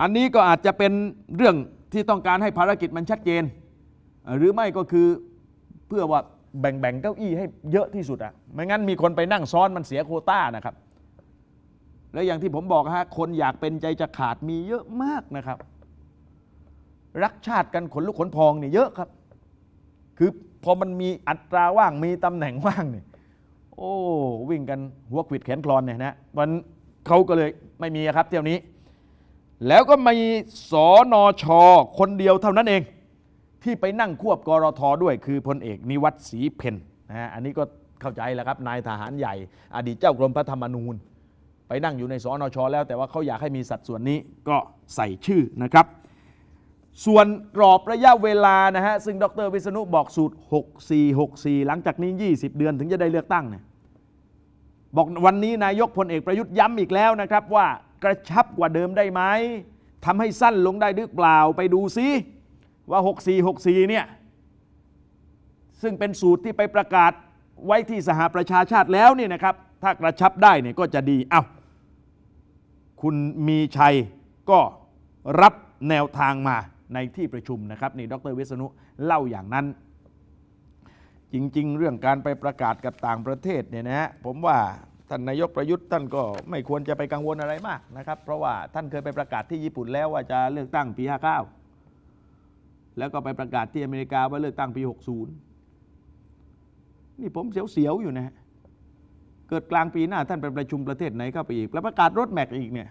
S1: อันนี้ก็อาจจะเป็นเรื่องที่ต้องการให้ภารกิจมันชัดเจน หรือไม่ก็คือเพื่อว่าแบ่งๆเก้าอี้ให้เยอะที่สุดอะไม่งั้นมีคนไปนั่งซ้อนมันเสียโคต้านะครับแล้วอย่างที่ผมบอกฮะคนอยากเป็นใจจะขาดมีเยอะมากนะครับ รักชาติกันขนลุกขนพองเนี่ยเยอะครับ คือพอมันมีอัตราว่างมีตำแหน่งว่างเนี่ยโอ้วิ่งกันหัววิดแขนคลอนเนี่ยนะมันเขาก็เลยไม่มีครับ เที่ยวนี้ แล้วก็มีสอนอชอคนเดียวเท่านั้นเอง ที่ไปนั่งควบกรท ด้วยคือพลเอกนิวัตศรีเพนนะฮะอันนี้ก็เข้าใจแล้วครับนายทหารใหญ่ อดีตเจ้ากรมพระธรรมนูญ ไปนั่งอยู่ในสอนอชอแล้วแต่ว่าเขาอยากให้มีสัดส่วนนี้ก็ใส่ชื่อนะครับส่วนกรอบระยะเวลานะฮะ ซึ่งดรวิษณุบอกสูตร 6464 หลังจากนี้ 20 เดือนถึงจะได้เลือกตั้งเนี่ยบอกวันนี้นายกพลเอกประยุทธ์ย้ำอีกแล้วนะครับว่ากระชับกว่าเดิมได้ไหมทำให้สั้นลงได้หรือเปล่าไปดูซิว่า 6464 เนี่ย ซึ่งเป็นสูตรที่ไปประกาศไว้ที่สหประชาชาติแล้วนี่นะครับ ถ้ากระชับได้เนี่ยก็จะดีเอา้า คุณมีชัยก็รับแนวทางมาในที่ประชุมนะครับนี่ดรวิษณุเล่าอย่างนั้น จริงๆ เรื่องการไปประกาศกับต่างประเทศเนี่ยนะผมว่าท่านนายกประยุทธ์ท่านก็ไม่ควรจะไปกังวลอะไรมากนะครับเพราะว่าท่านเคยไปประกาศที่ญี่ปุ่นแล้วว่าจะเลือกตั้งปี59แล้วก็ไปประกาศที่อเมริกาว่าเลือกตั้งปี60นี่ผมเสียวๆอยู่นะเกิดกลางปีหน้าท่านไปประชุมประเทศไหนเข้าไปอีกแล้วประกาศรถแม็กอีกเนี่ย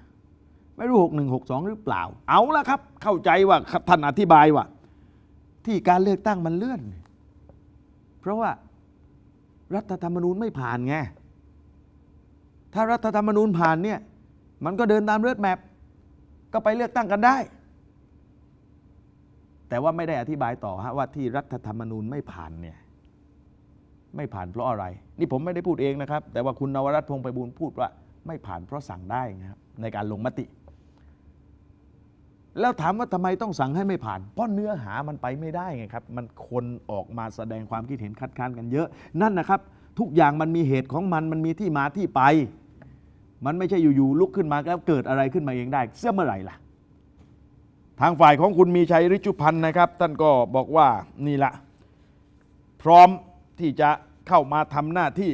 S1: ไม่รู้หหกนึ่งหกสองหรือเปล่า เอาละครับ เข้าใจว่าท่านอธิบายว่า ที่การเลือกตั้งมันเลื่อน เพราะว่ารัฐธรรมนูญไม่ผ่านไง ถ้ารัฐธรรมนูญผ่านเนี่ย มันก็เดินตามเลือดแมพก็ไปเลือกตั้งกันได้ แต่ว่าไม่ได้อธิบายต่อฮะว่าที่รัฐธรรมนูญไม่ผ่านเนี่ย ไม่ผ่านเพราะอะไร นี่ผมไม่ได้พูดเองนะครับ แต่ว่าคุณนวรัตน์พงไพบูลพูดว่า ไม่ผ่านเพราะสั่งได้นะครับในการลงมติแล้วถามว่าทำไมต้องสั่งให้ไม่ผ่าน เพราะเนื้อหามันไปไม่ได้ไงครับ มันคนออกมาแสดงความคิดเห็นคัดค้านกันเยอะ นั่นนะครับ ทุกอย่างมันมีเหตุของมัน มันมีที่มาที่ไป มันไม่ใช่อยู่ๆลุกขึ้นมาแล้วเกิดอะไรขึ้นมาเองได้ เสื่อเมื่อไหร่ล่ะ ทางฝ่ายของคุณมีชัยริจุพันธ์นะครับท่านก็บอกว่านี่ละ พร้อมที่จะเข้ามาทำหน้าที่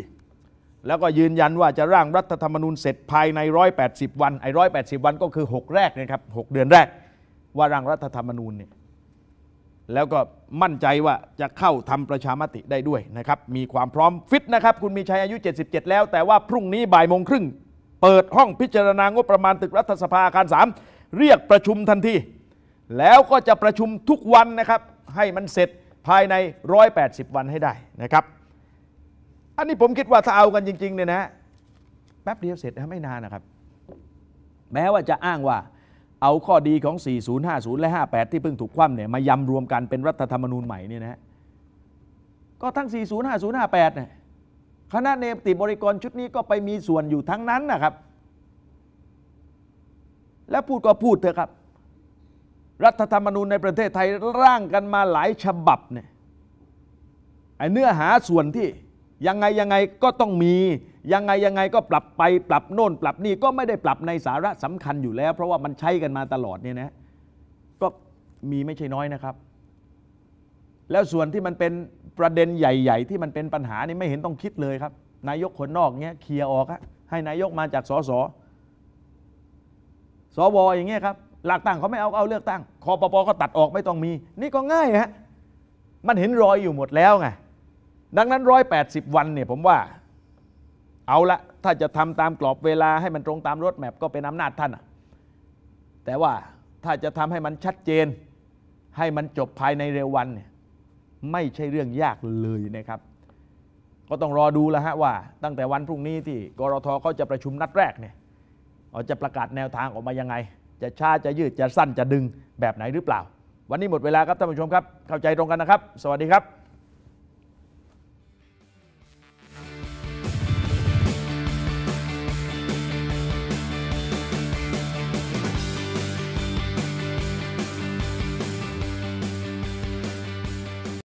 S1: แล้วก็ยืนยันว่าจะร่างรัฐธรรมนูญเสร็จภายใน180 วัน ไอ้180 วันก็คือ 6 แรกนะครับ6เดือนแรกว่ารังรัฐธรรมนูญเนี่ยแล้วก็มั่นใจว่าจะเข้าทำประชามติได้ด้วยนะครับ มีความพร้อมฟิตนะครับ คุณมีชัยอายุ 77 แล้วแต่ว่าพรุ่งนี้บ่ายโมงครึ่ง เปิดห้องพิจารณา งบประมาณตึกรัฐสภาอาคาร 3 เรียกประชุมทันทีแล้วก็จะประชุมทุกวันนะครับ ให้มันเสร็จภายใน 180 วันให้ได้นะครับ อันนี้ผมคิดว่าถ้าเอากันจริงๆเนี่ยนะแป๊บเดียวเสร็จนะไม่นานนะครับ แม้ว่าจะอ้างว่าเอาข้อดีของ 4050 และ 58 ที่เพิ่งถูกคว่ำเนี่ย มายำรวมกันเป็นรัฐธรรมนูญใหม่เนี่ยนะก็ทั้ง 4050 58 เนี่ยคณะเนติบริกรชุดนี้ก็ไปมีส่วนอยู่ทั้งนั้นนะครับ และพูดก็พูดเถอะครับ รัฐธรรมนูญในประเทศไทยร่างกันมาหลายฉบับเนี่ย ไอเนื้อหาส่วนที่ยังไงยังไงก็ต้องมียังไงยังไงก็ปรับไปปรับโน่นปรับนี่ก็ไม่ได้ปรับในสาระสำคัญอยู่แล้ว เพราะว่ามันใช้กันมาตลอดเนี่ยนะ ก็มีไม่ใช่น้อยนะครับ แล้วส่วนที่มันเป็นประเด็นใหญ่ ๆ ที่มันเป็นปัญหานี่ไม่เห็นต้องคิดเลยครับ นายกคนนอกเนี้ยเคลียร์ออกฮะให้นายกมาจากสสสวอย่างเงี้ยครับหลักตั้งเขาไม่เอาเอาเลือกตั้งคอปปก็ ตัดออกไม่ต้องมี นี่ก็ง่ายฮะมันเห็นรอยอยู่หมดแล้วไงดังนั้น180 วันเนี่ยผมว่าเอาละถ้าจะทำตามกรอบเวลาให้มันตรงตามรถแมพก็เป็นอำนาจท่านแต่ว่าถ้าจะทำให้มันชัดเจน ให้มันจบภายในเร็ววันเนี่ยไม่ใช่เรื่องยากเลยนะครับ ก็ต้องรอดูแล้วฮะว่า ตั้งแต่วันพรุ่งนี้ที่กรทเขาจะประชุมนัดแรกเนี่ยเขาจะประกาศแนวทางออกมายังไง จะชาจะยืดจะสั้นจะดึงแบบไหนหรือเปล่า วันนี้หมดเวลาครับท่านผู้ชมครับเข้าใจตรงกันนะครับ สวัสดีครับ